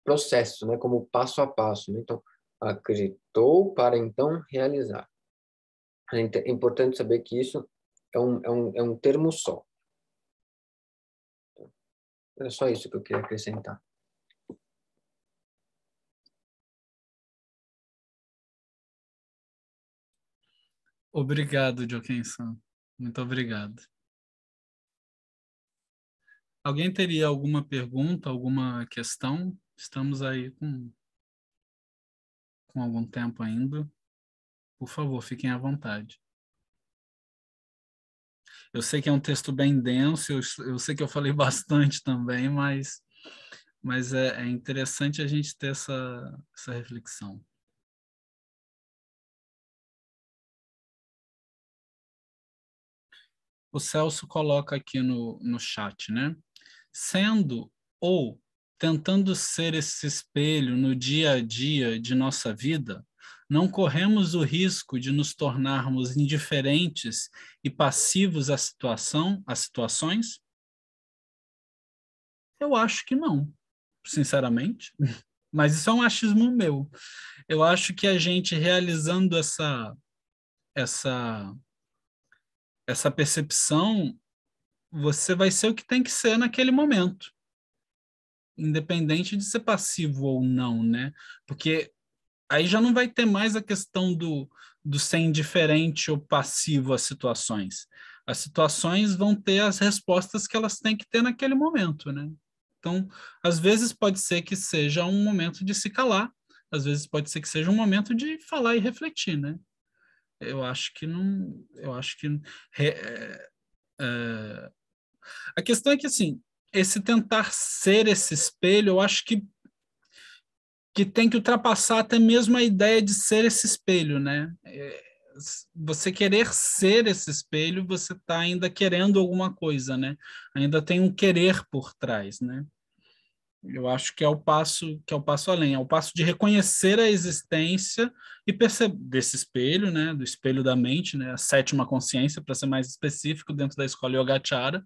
processo, né? como passo a passo. Né? Então, acreditou para então realizar. É, é importante saber que isso é um, é um, é um termo só.
Era é só isso que eu queria acrescentar.
Obrigado, Jokenson. Muito obrigado. Alguém teria alguma pergunta, alguma questão? Estamos aí com com algum tempo ainda, por favor, fiquem à vontade. Eu sei que é um texto bem denso, eu, eu sei que eu falei *laughs* bastante também, mas, mas é, é interessante a gente ter essa,
essa reflexão.
O Celso coloca aqui no, no chat, né? Sendo ou tentando ser esse espelho no dia a dia de nossa vida, não corremos o risco de nos tornarmos indiferentes e passivos à situação, às situações? Eu acho que não, sinceramente. *laughs* Mas isso é um achismo meu. Eu acho que a gente realizando essa essa essa percepção, você vai ser o que tem que ser naquele momento independente de ser passivo ou não, né? Porque aí já não vai ter mais a questão do, do ser indiferente ou passivo às situações. As situações vão ter as respostas que elas têm que ter naquele momento, né? Então, às vezes pode ser que seja um momento de se calar, às vezes pode ser que seja um momento de falar e refletir, né? Eu acho que não, eu acho que é, é, a questão é que assim, esse tentar ser esse espelho, eu acho que que tem que ultrapassar até mesmo a ideia de ser esse espelho, né? É, você querer ser esse espelho, você está ainda querendo alguma coisa, né? Ainda tem um querer por trás, né? Eu acho que é o passo que é o passo além, é o passo de reconhecer a existência e perceber desse espelho, né, do espelho da mente, né, a sétima consciência para ser mais específico dentro da escola Yogacara,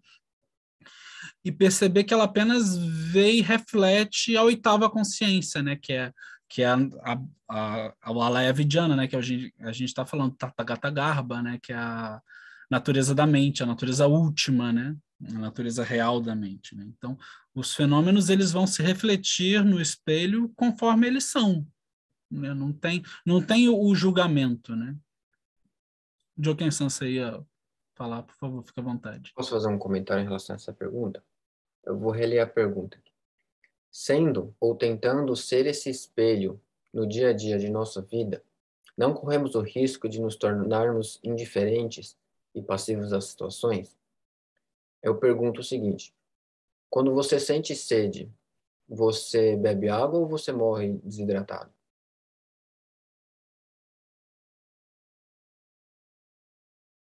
e perceber que ela apenas vê e reflete a oitava consciência, né? Que é que é a, a, a, Alaya é Vidyana, né? Que a gente está falando, Tathagata Garba, né? Que é a natureza da mente, a natureza última, né? A natureza real da mente, né? Então, os fenômenos, eles vão se refletir no espelho conforme eles são, né? Não tem, não tem o julgamento, né? Joaquim Sensei ia falar, por favor, fica à vontade.
Posso fazer um comentário em relação a essa pergunta? Eu vou reler a pergunta. Sendo ou tentando ser esse espelho no dia a dia de nossa vida, não corremos o risco de nos tornarmos indiferentes e passivos às situações? Eu pergunto o seguinte:
quando você sente sede, você bebe água ou você morre desidratado?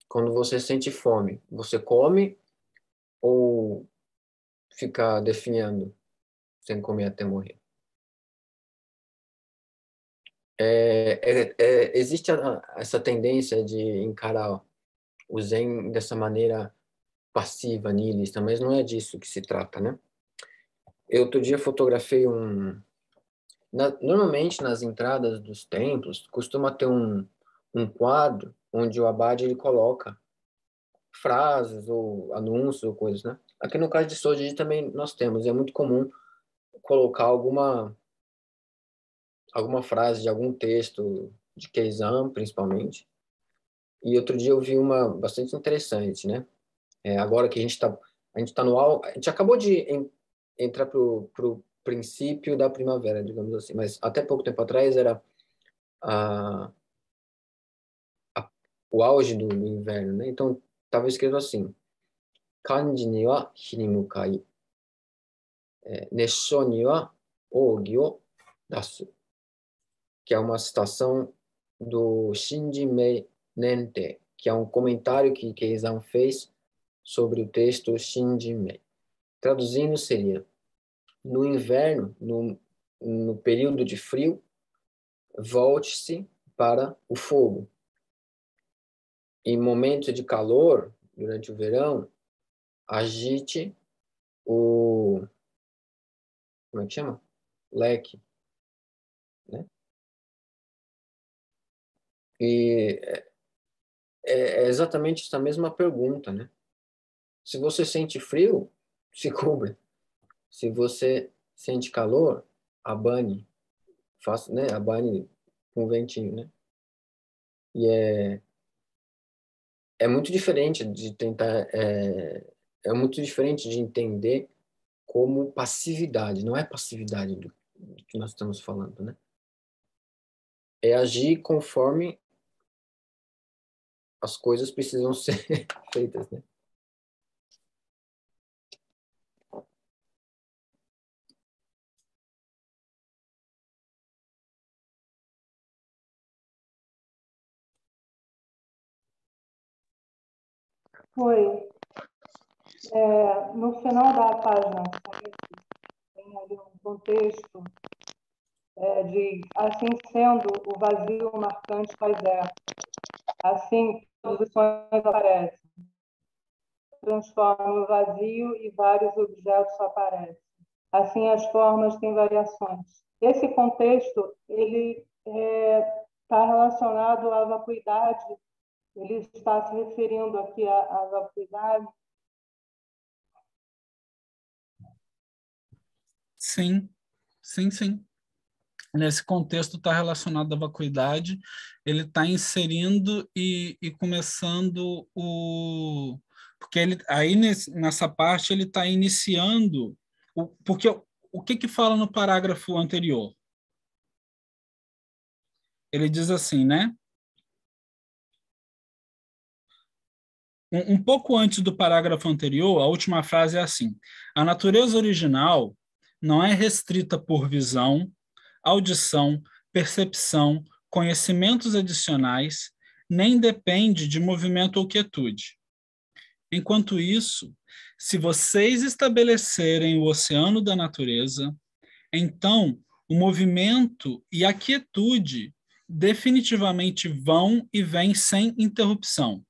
Quando você sente fome, você come ou ficar definhando sem comer até morrer.
É, é, é, existe a, essa tendência de encarar o Zen dessa maneira passiva, nihilista, mas não é disso que se trata, né? Eu outro dia fotografei um. Na, normalmente nas entradas dos templos costuma ter um, um quadro onde o abade ele coloca frases ou anúncios ou coisas, né? Aqui no caso de Soji também nós temos, é muito comum colocar alguma alguma frase de algum texto de Keizan, principalmente. E outro dia eu vi uma bastante interessante, né? É, agora que a gente está a gente tá no a gente acabou de entrar pro, pro princípio da primavera, digamos assim, mas até pouco tempo atrás era a, a, o auge do, do inverno, né? Então estava escrito assim: que é uma citação do Shinji Nente, que é um comentário que Keizan fez sobre o texto Shinji Traduzindo seria: No inverno, no, no período de frio, volte-se para o fogo. Em momentos de calor, durante o verão, agite
o. Como é que chama? Leque. Né? E é, é, é exatamente essa mesma pergunta, né? Se você sente frio, *laughs* se
cubra. Se você sente calor, abane. Faça, né? Abane com ventinho, né? E é, é muito diferente de tentar é, é muito diferente de entender como passividade. Não é passividade do que nós estamos falando, né?
É agir conforme as coisas precisam *laughs* ser feitas, né? Foi. É, no final da
página, tem ali um contexto é, de assim sendo o vazio marcante faz é, assim todos os sonhos aparecem, transforma o vazio e vários objetos aparecem. Assim as formas têm variações. Esse contexto ele está é, tá relacionado à vacuidade. Ele está se referindo aqui à, à vacuidade
Sim, sim, sim. Nesse contexto está relacionado à vacuidade, ele está inserindo e, e começando o. Porque ele, aí nesse, nessa parte ele está iniciando. O, porque o que, que fala no parágrafo anterior?
Ele diz assim, né?
Um, pouco antes do parágrafo anterior, a última frase é assim: A natureza original não é restrita por visão, audição, percepção, conhecimentos adicionais, nem depende de movimento ou quietude. Enquanto isso, se vocês estabelecerem o oceano da natureza, então o movimento e a quietude definitivamente vão e vêm sem interrupção.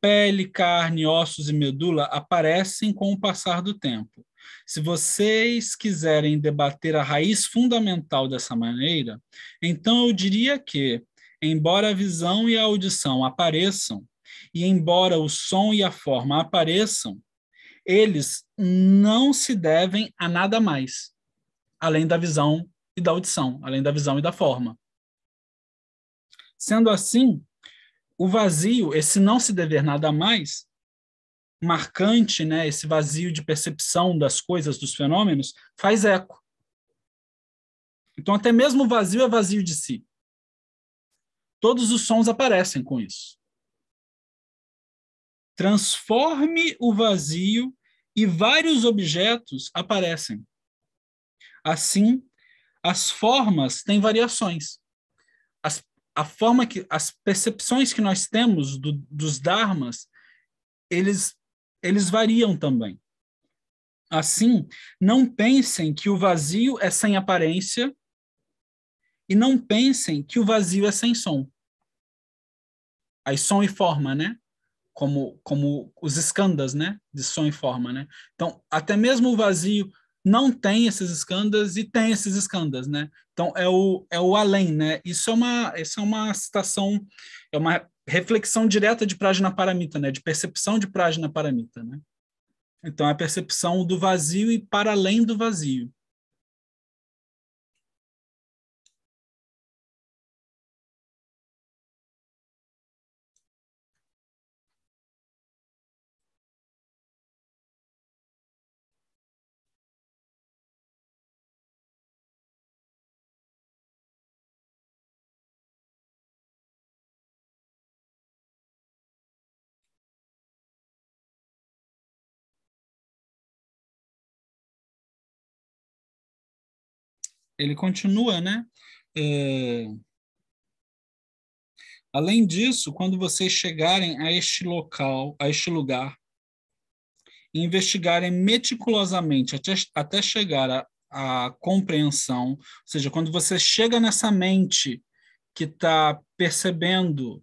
Pele, carne, ossos e medula aparecem com o passar do tempo. Se vocês quiserem debater a raiz fundamental dessa maneira, então eu diria que, embora a visão e a audição apareçam, e embora o som e a forma apareçam, eles não se devem a nada mais, além da visão e da audição, além da visão e da forma. Sendo assim, o vazio, esse não se dever nada mais, marcante, né, esse vazio de percepção das coisas, dos fenômenos, faz eco. Então, até mesmo o vazio é vazio de si. Todos os sons aparecem com isso. Transforme o vazio e vários objetos aparecem. Assim, as formas têm variações. As, a forma que as percepções que nós temos do, dos dharmas, eles eles variam também. Assim, não pensem que o vazio é sem aparência e não pensem que o vazio é sem som. Aí som e forma, né? Como, como os escandas, né? De som e forma, né? Então, até mesmo o vazio não tem esses escandas e tem esses escandas, né? Então, é o, é o além, né? Isso é uma, isso é uma citação, é uma reflexão direta de Prajna Paramita, né? de percepção de Prajna Paramita. Né? Então, a percepção do vazio e para além do vazio.
ele continua, né?
É... Além disso, quando vocês chegarem a este local, a este lugar, e investigarem meticulosamente até, até chegar à compreensão, ou seja, quando você chega nessa mente que está percebendo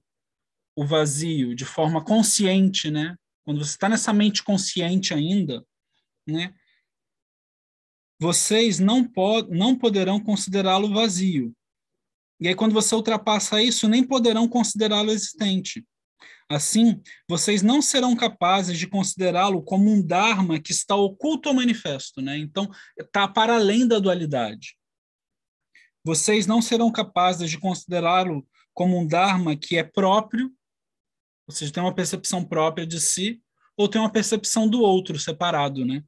o vazio de forma consciente, né? Quando você está nessa mente consciente ainda, né? vocês não, pod não poderão considerá-lo vazio. E aí, quando você ultrapassa isso, nem poderão considerá-lo existente. Assim, vocês não serão capazes de considerá-lo como um Dharma que está oculto ao manifesto, né? Então, está para além da dualidade. Vocês não serão capazes de considerá-lo como um Dharma que é próprio, ou seja, tem uma percepção própria de si, ou tem uma percepção do outro separado, né?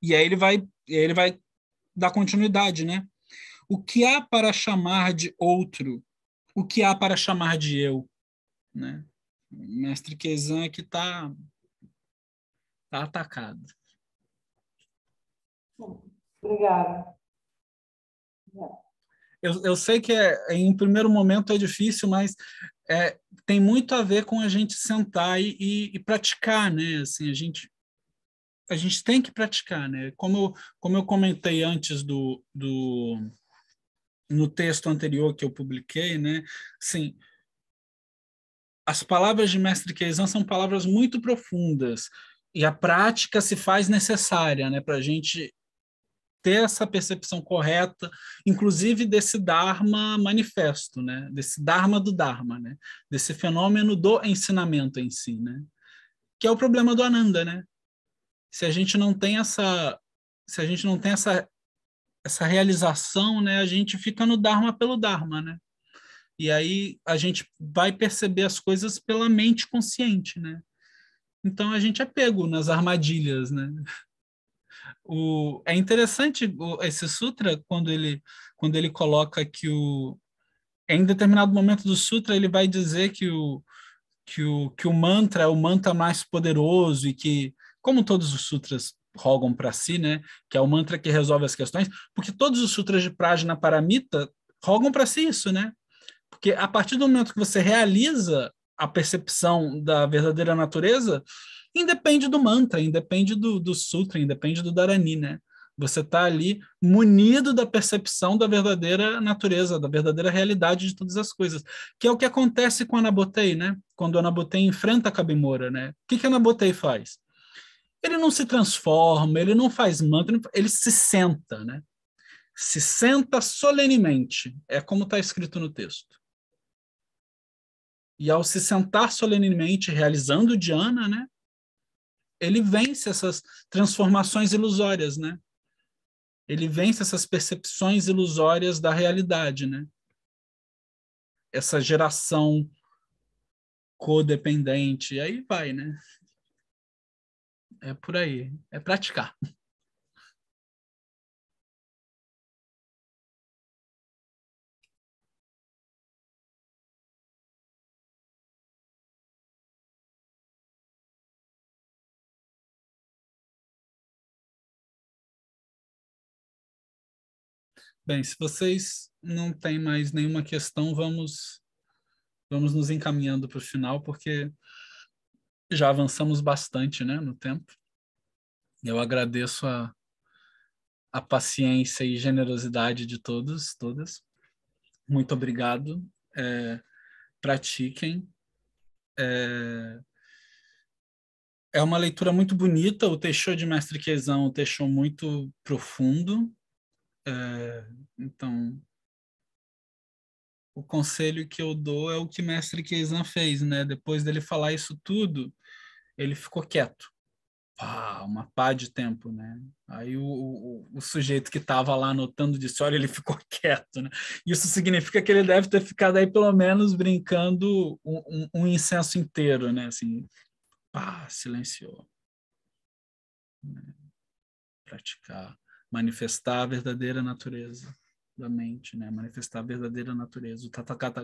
E aí ele vai ele vai dar continuidade, né? O que há para chamar de outro? O que há para chamar de eu? Né? O mestre é aqui está tá atacado.
Obrigada.
Eu, eu sei que é, em primeiro momento é difícil, mas é, tem muito a ver com a gente sentar e, e, e praticar, né? Assim, a gente a gente tem que praticar, né? Como eu, como eu comentei antes do, do no texto anterior que eu publiquei, né? Assim, as palavras de mestre Keizan são palavras muito profundas e a prática se faz necessária, né? Para a gente ter essa percepção correta, inclusive desse Dharma manifesto, né? Desse Dharma do Dharma, né? Desse fenômeno do ensinamento em si, né? Que é o problema do Ananda, né? se a gente não tem essa se a gente não tem essa essa realização, né, a gente fica no dharma pelo dharma, né? E aí a gente vai perceber as coisas pela mente consciente, né? Então a gente é pego nas armadilhas, né? O, é interessante o, esse sutra quando ele quando ele coloca que o em determinado momento do sutra ele vai dizer que o que o, que o mantra é o mantra mais poderoso e que como todos os sutras rogam para si, né, que é o mantra que resolve as questões, porque todos os sutras de Prajna Paramita rogam para si isso, né? Porque a partir do momento que você realiza a percepção da verdadeira natureza, independe do mantra, independe do, do sutra, independe do dharani, né? Você está ali munido da percepção da verdadeira natureza, da verdadeira realidade de todas as coisas, que é o que acontece com Anabotei, né? Quando Anabotei enfrenta a Kabimora, né? O que, que Anabotei faz? Ele não se transforma, ele não faz mantra, ele se senta, né? Se senta solenemente, é como está escrito no texto. E ao se sentar solenemente, realizando Diana, né? Ele vence essas transformações ilusórias, né? Ele vence essas percepções ilusórias da realidade, né? Essa geração codependente, e aí vai, né? é por aí, é praticar. Bem, se vocês não têm mais nenhuma questão, vamos vamos nos encaminhando para o final, porque já avançamos bastante né, no tempo. Eu agradeço a, a paciência e generosidade de todos, todas. Muito obrigado. É, pratiquem. É, é uma leitura muito bonita. O Teixeira de Mestre Quezão deixou muito profundo. É, então, o conselho que eu dou é o que mestre Keizan fez, né? Depois dele falar isso tudo, ele ficou quieto. Pá, uma pá de tempo, né? Aí o, o, o sujeito que estava lá anotando disse, olha, ele *laughs* ficou quieto, né? Isso significa que ele deve ter ficado aí pelo menos brincando um, um, um incenso inteiro, né? Assim, pá, silenciou. Né? Praticar, manifestar a verdadeira natureza da mente, né? Manifestar a verdadeira natureza, o Tathagata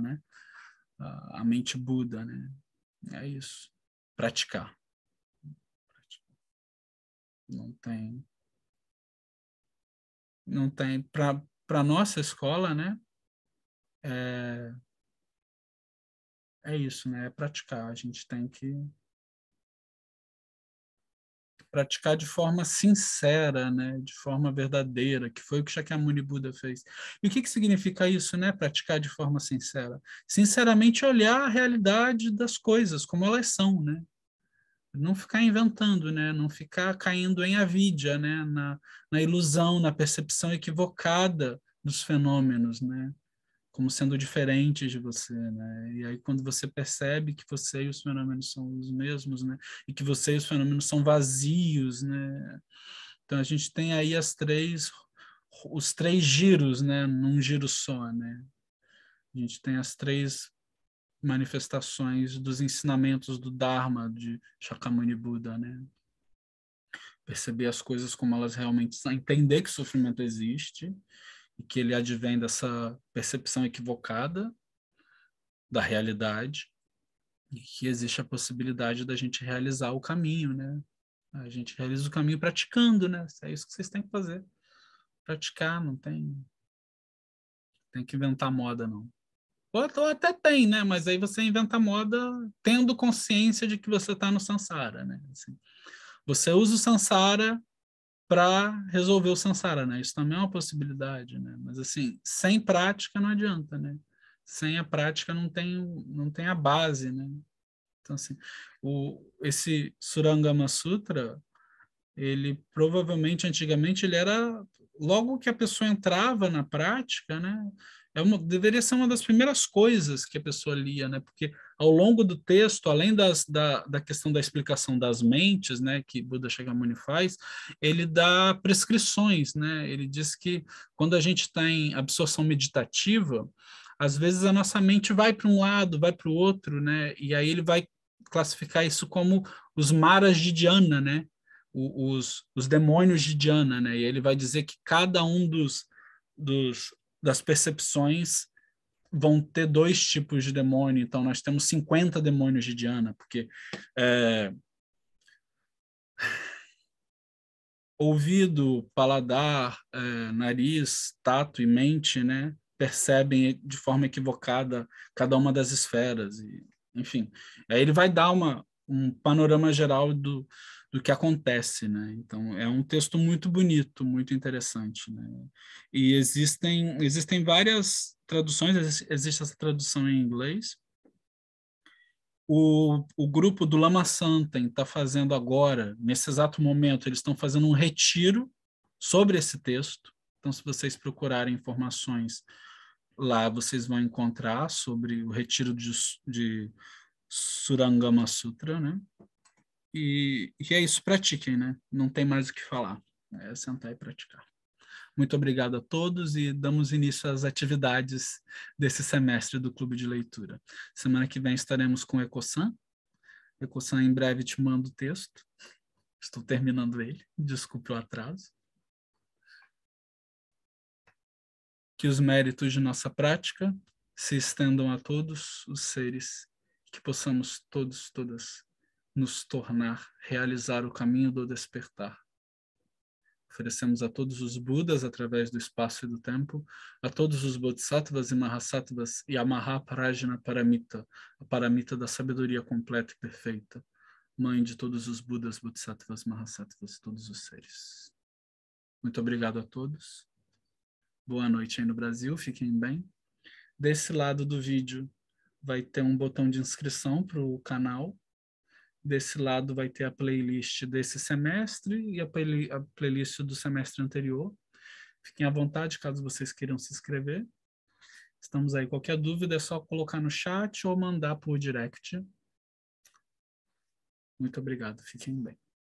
né? A, mente Buda, né? É isso. Praticar. Não
tem não tem para para nossa escola, né? É é isso, né? É praticar. A
gente tem que praticar de forma sincera, né? de forma verdadeira, que foi o que Shakyamuni Buda fez. E o que, que significa isso, né? praticar de forma sincera? Sinceramente olhar a realidade das coisas, como elas são, né? não ficar inventando, né? não ficar caindo em avidia, né? na, na ilusão, na percepção equivocada dos fenômenos, né? como sendo diferentes de você, né? E aí quando você percebe que você e os fenômenos são os mesmos, né? E que você e os fenômenos são vazios, né? Então a gente tem aí as três os três giros, né, num giro só, né? A gente tem as três manifestações dos ensinamentos do Dharma de Shakyamuni Buda, né? Perceber as coisas como elas realmente são, entender que sofrimento existe e que ele advém dessa percepção equivocada da realidade e que existe a possibilidade da gente realizar o caminho, né? A gente realiza o caminho praticando, né? É isso que vocês têm que fazer. Praticar, não tem tem que inventar moda não. Ou, então até tem, né? Mas aí você inventa moda tendo consciência de que você está no sansara, né? Assim, você usa o sansara para resolver o samsara, né? Isso também é uma possibilidade, né? Mas assim, sem prática não adianta, né? Sem a prática não tem não tem a base, né? Então assim, o esse Surangama Sutra, ele provavelmente antigamente ele era logo que a pessoa entrava na prática, né? é uma, deveria ser uma das primeiras coisas que a pessoa lia, né? Porque ao longo do texto, além das, da, da questão da explicação das mentes, né, que Buda Shakyamuni faz, ele dá prescrições, né? Ele diz que quando a gente está em absorção meditativa, às vezes a nossa mente vai para um lado, vai para o outro, né? E aí ele vai classificar isso como os maras de Diana, né? O, os, os demônios de Diana, né? E ele vai dizer que cada um dos, dos das percepções vão ter dois tipos de demônio. Então, nós temos 50 demônios de Diana, porque é, ouvido, paladar, é, nariz, tato e mente, né, percebem de forma equivocada cada uma das esferas. E, enfim, aí ele vai dar uma, um panorama geral do, do que acontece, né? Então é um texto muito bonito, muito interessante, né? E existem existem várias traduções, existe essa tradução em inglês. O, o grupo do Lama Santen está fazendo agora, nesse exato momento, eles estão fazendo um retiro sobre esse texto. Então, se vocês procurarem informações lá, vocês vão encontrar sobre o retiro de, de Surangama Sutra, né? E, e é isso, pratiquem, né? Não tem mais o que falar. É sentar e praticar. Muito obrigado a todos e damos início às atividades desse semestre do Clube de Leitura. Semana que vem estaremos com o Ecosan. Ecosan, em breve te mando o texto. Estou terminando ele, desculpe o atraso. Que os méritos de nossa prática se estendam a todos os seres, que possamos todos, todas, nos tornar, realizar o caminho do despertar. Oferecemos a todos os Budas através do espaço e do tempo, a todos os Bodhisattvas e Mahasattvas e a Mahaparajna Paramita, a Paramita da sabedoria completa e perfeita, mãe de todos os Budas, Bodhisattvas, Mahasattvas, todos os seres. Muito obrigado a todos. Boa noite aí no Brasil, fiquem bem. Desse lado do vídeo vai ter um botão de inscrição para o canal Desse lado vai ter a playlist desse semestre e a, play a playlist do semestre anterior. Fiquem à vontade caso vocês queiram se inscrever. Estamos aí. Qualquer dúvida é só colocar no chat ou mandar por direct. Muito obrigado. Fiquem bem.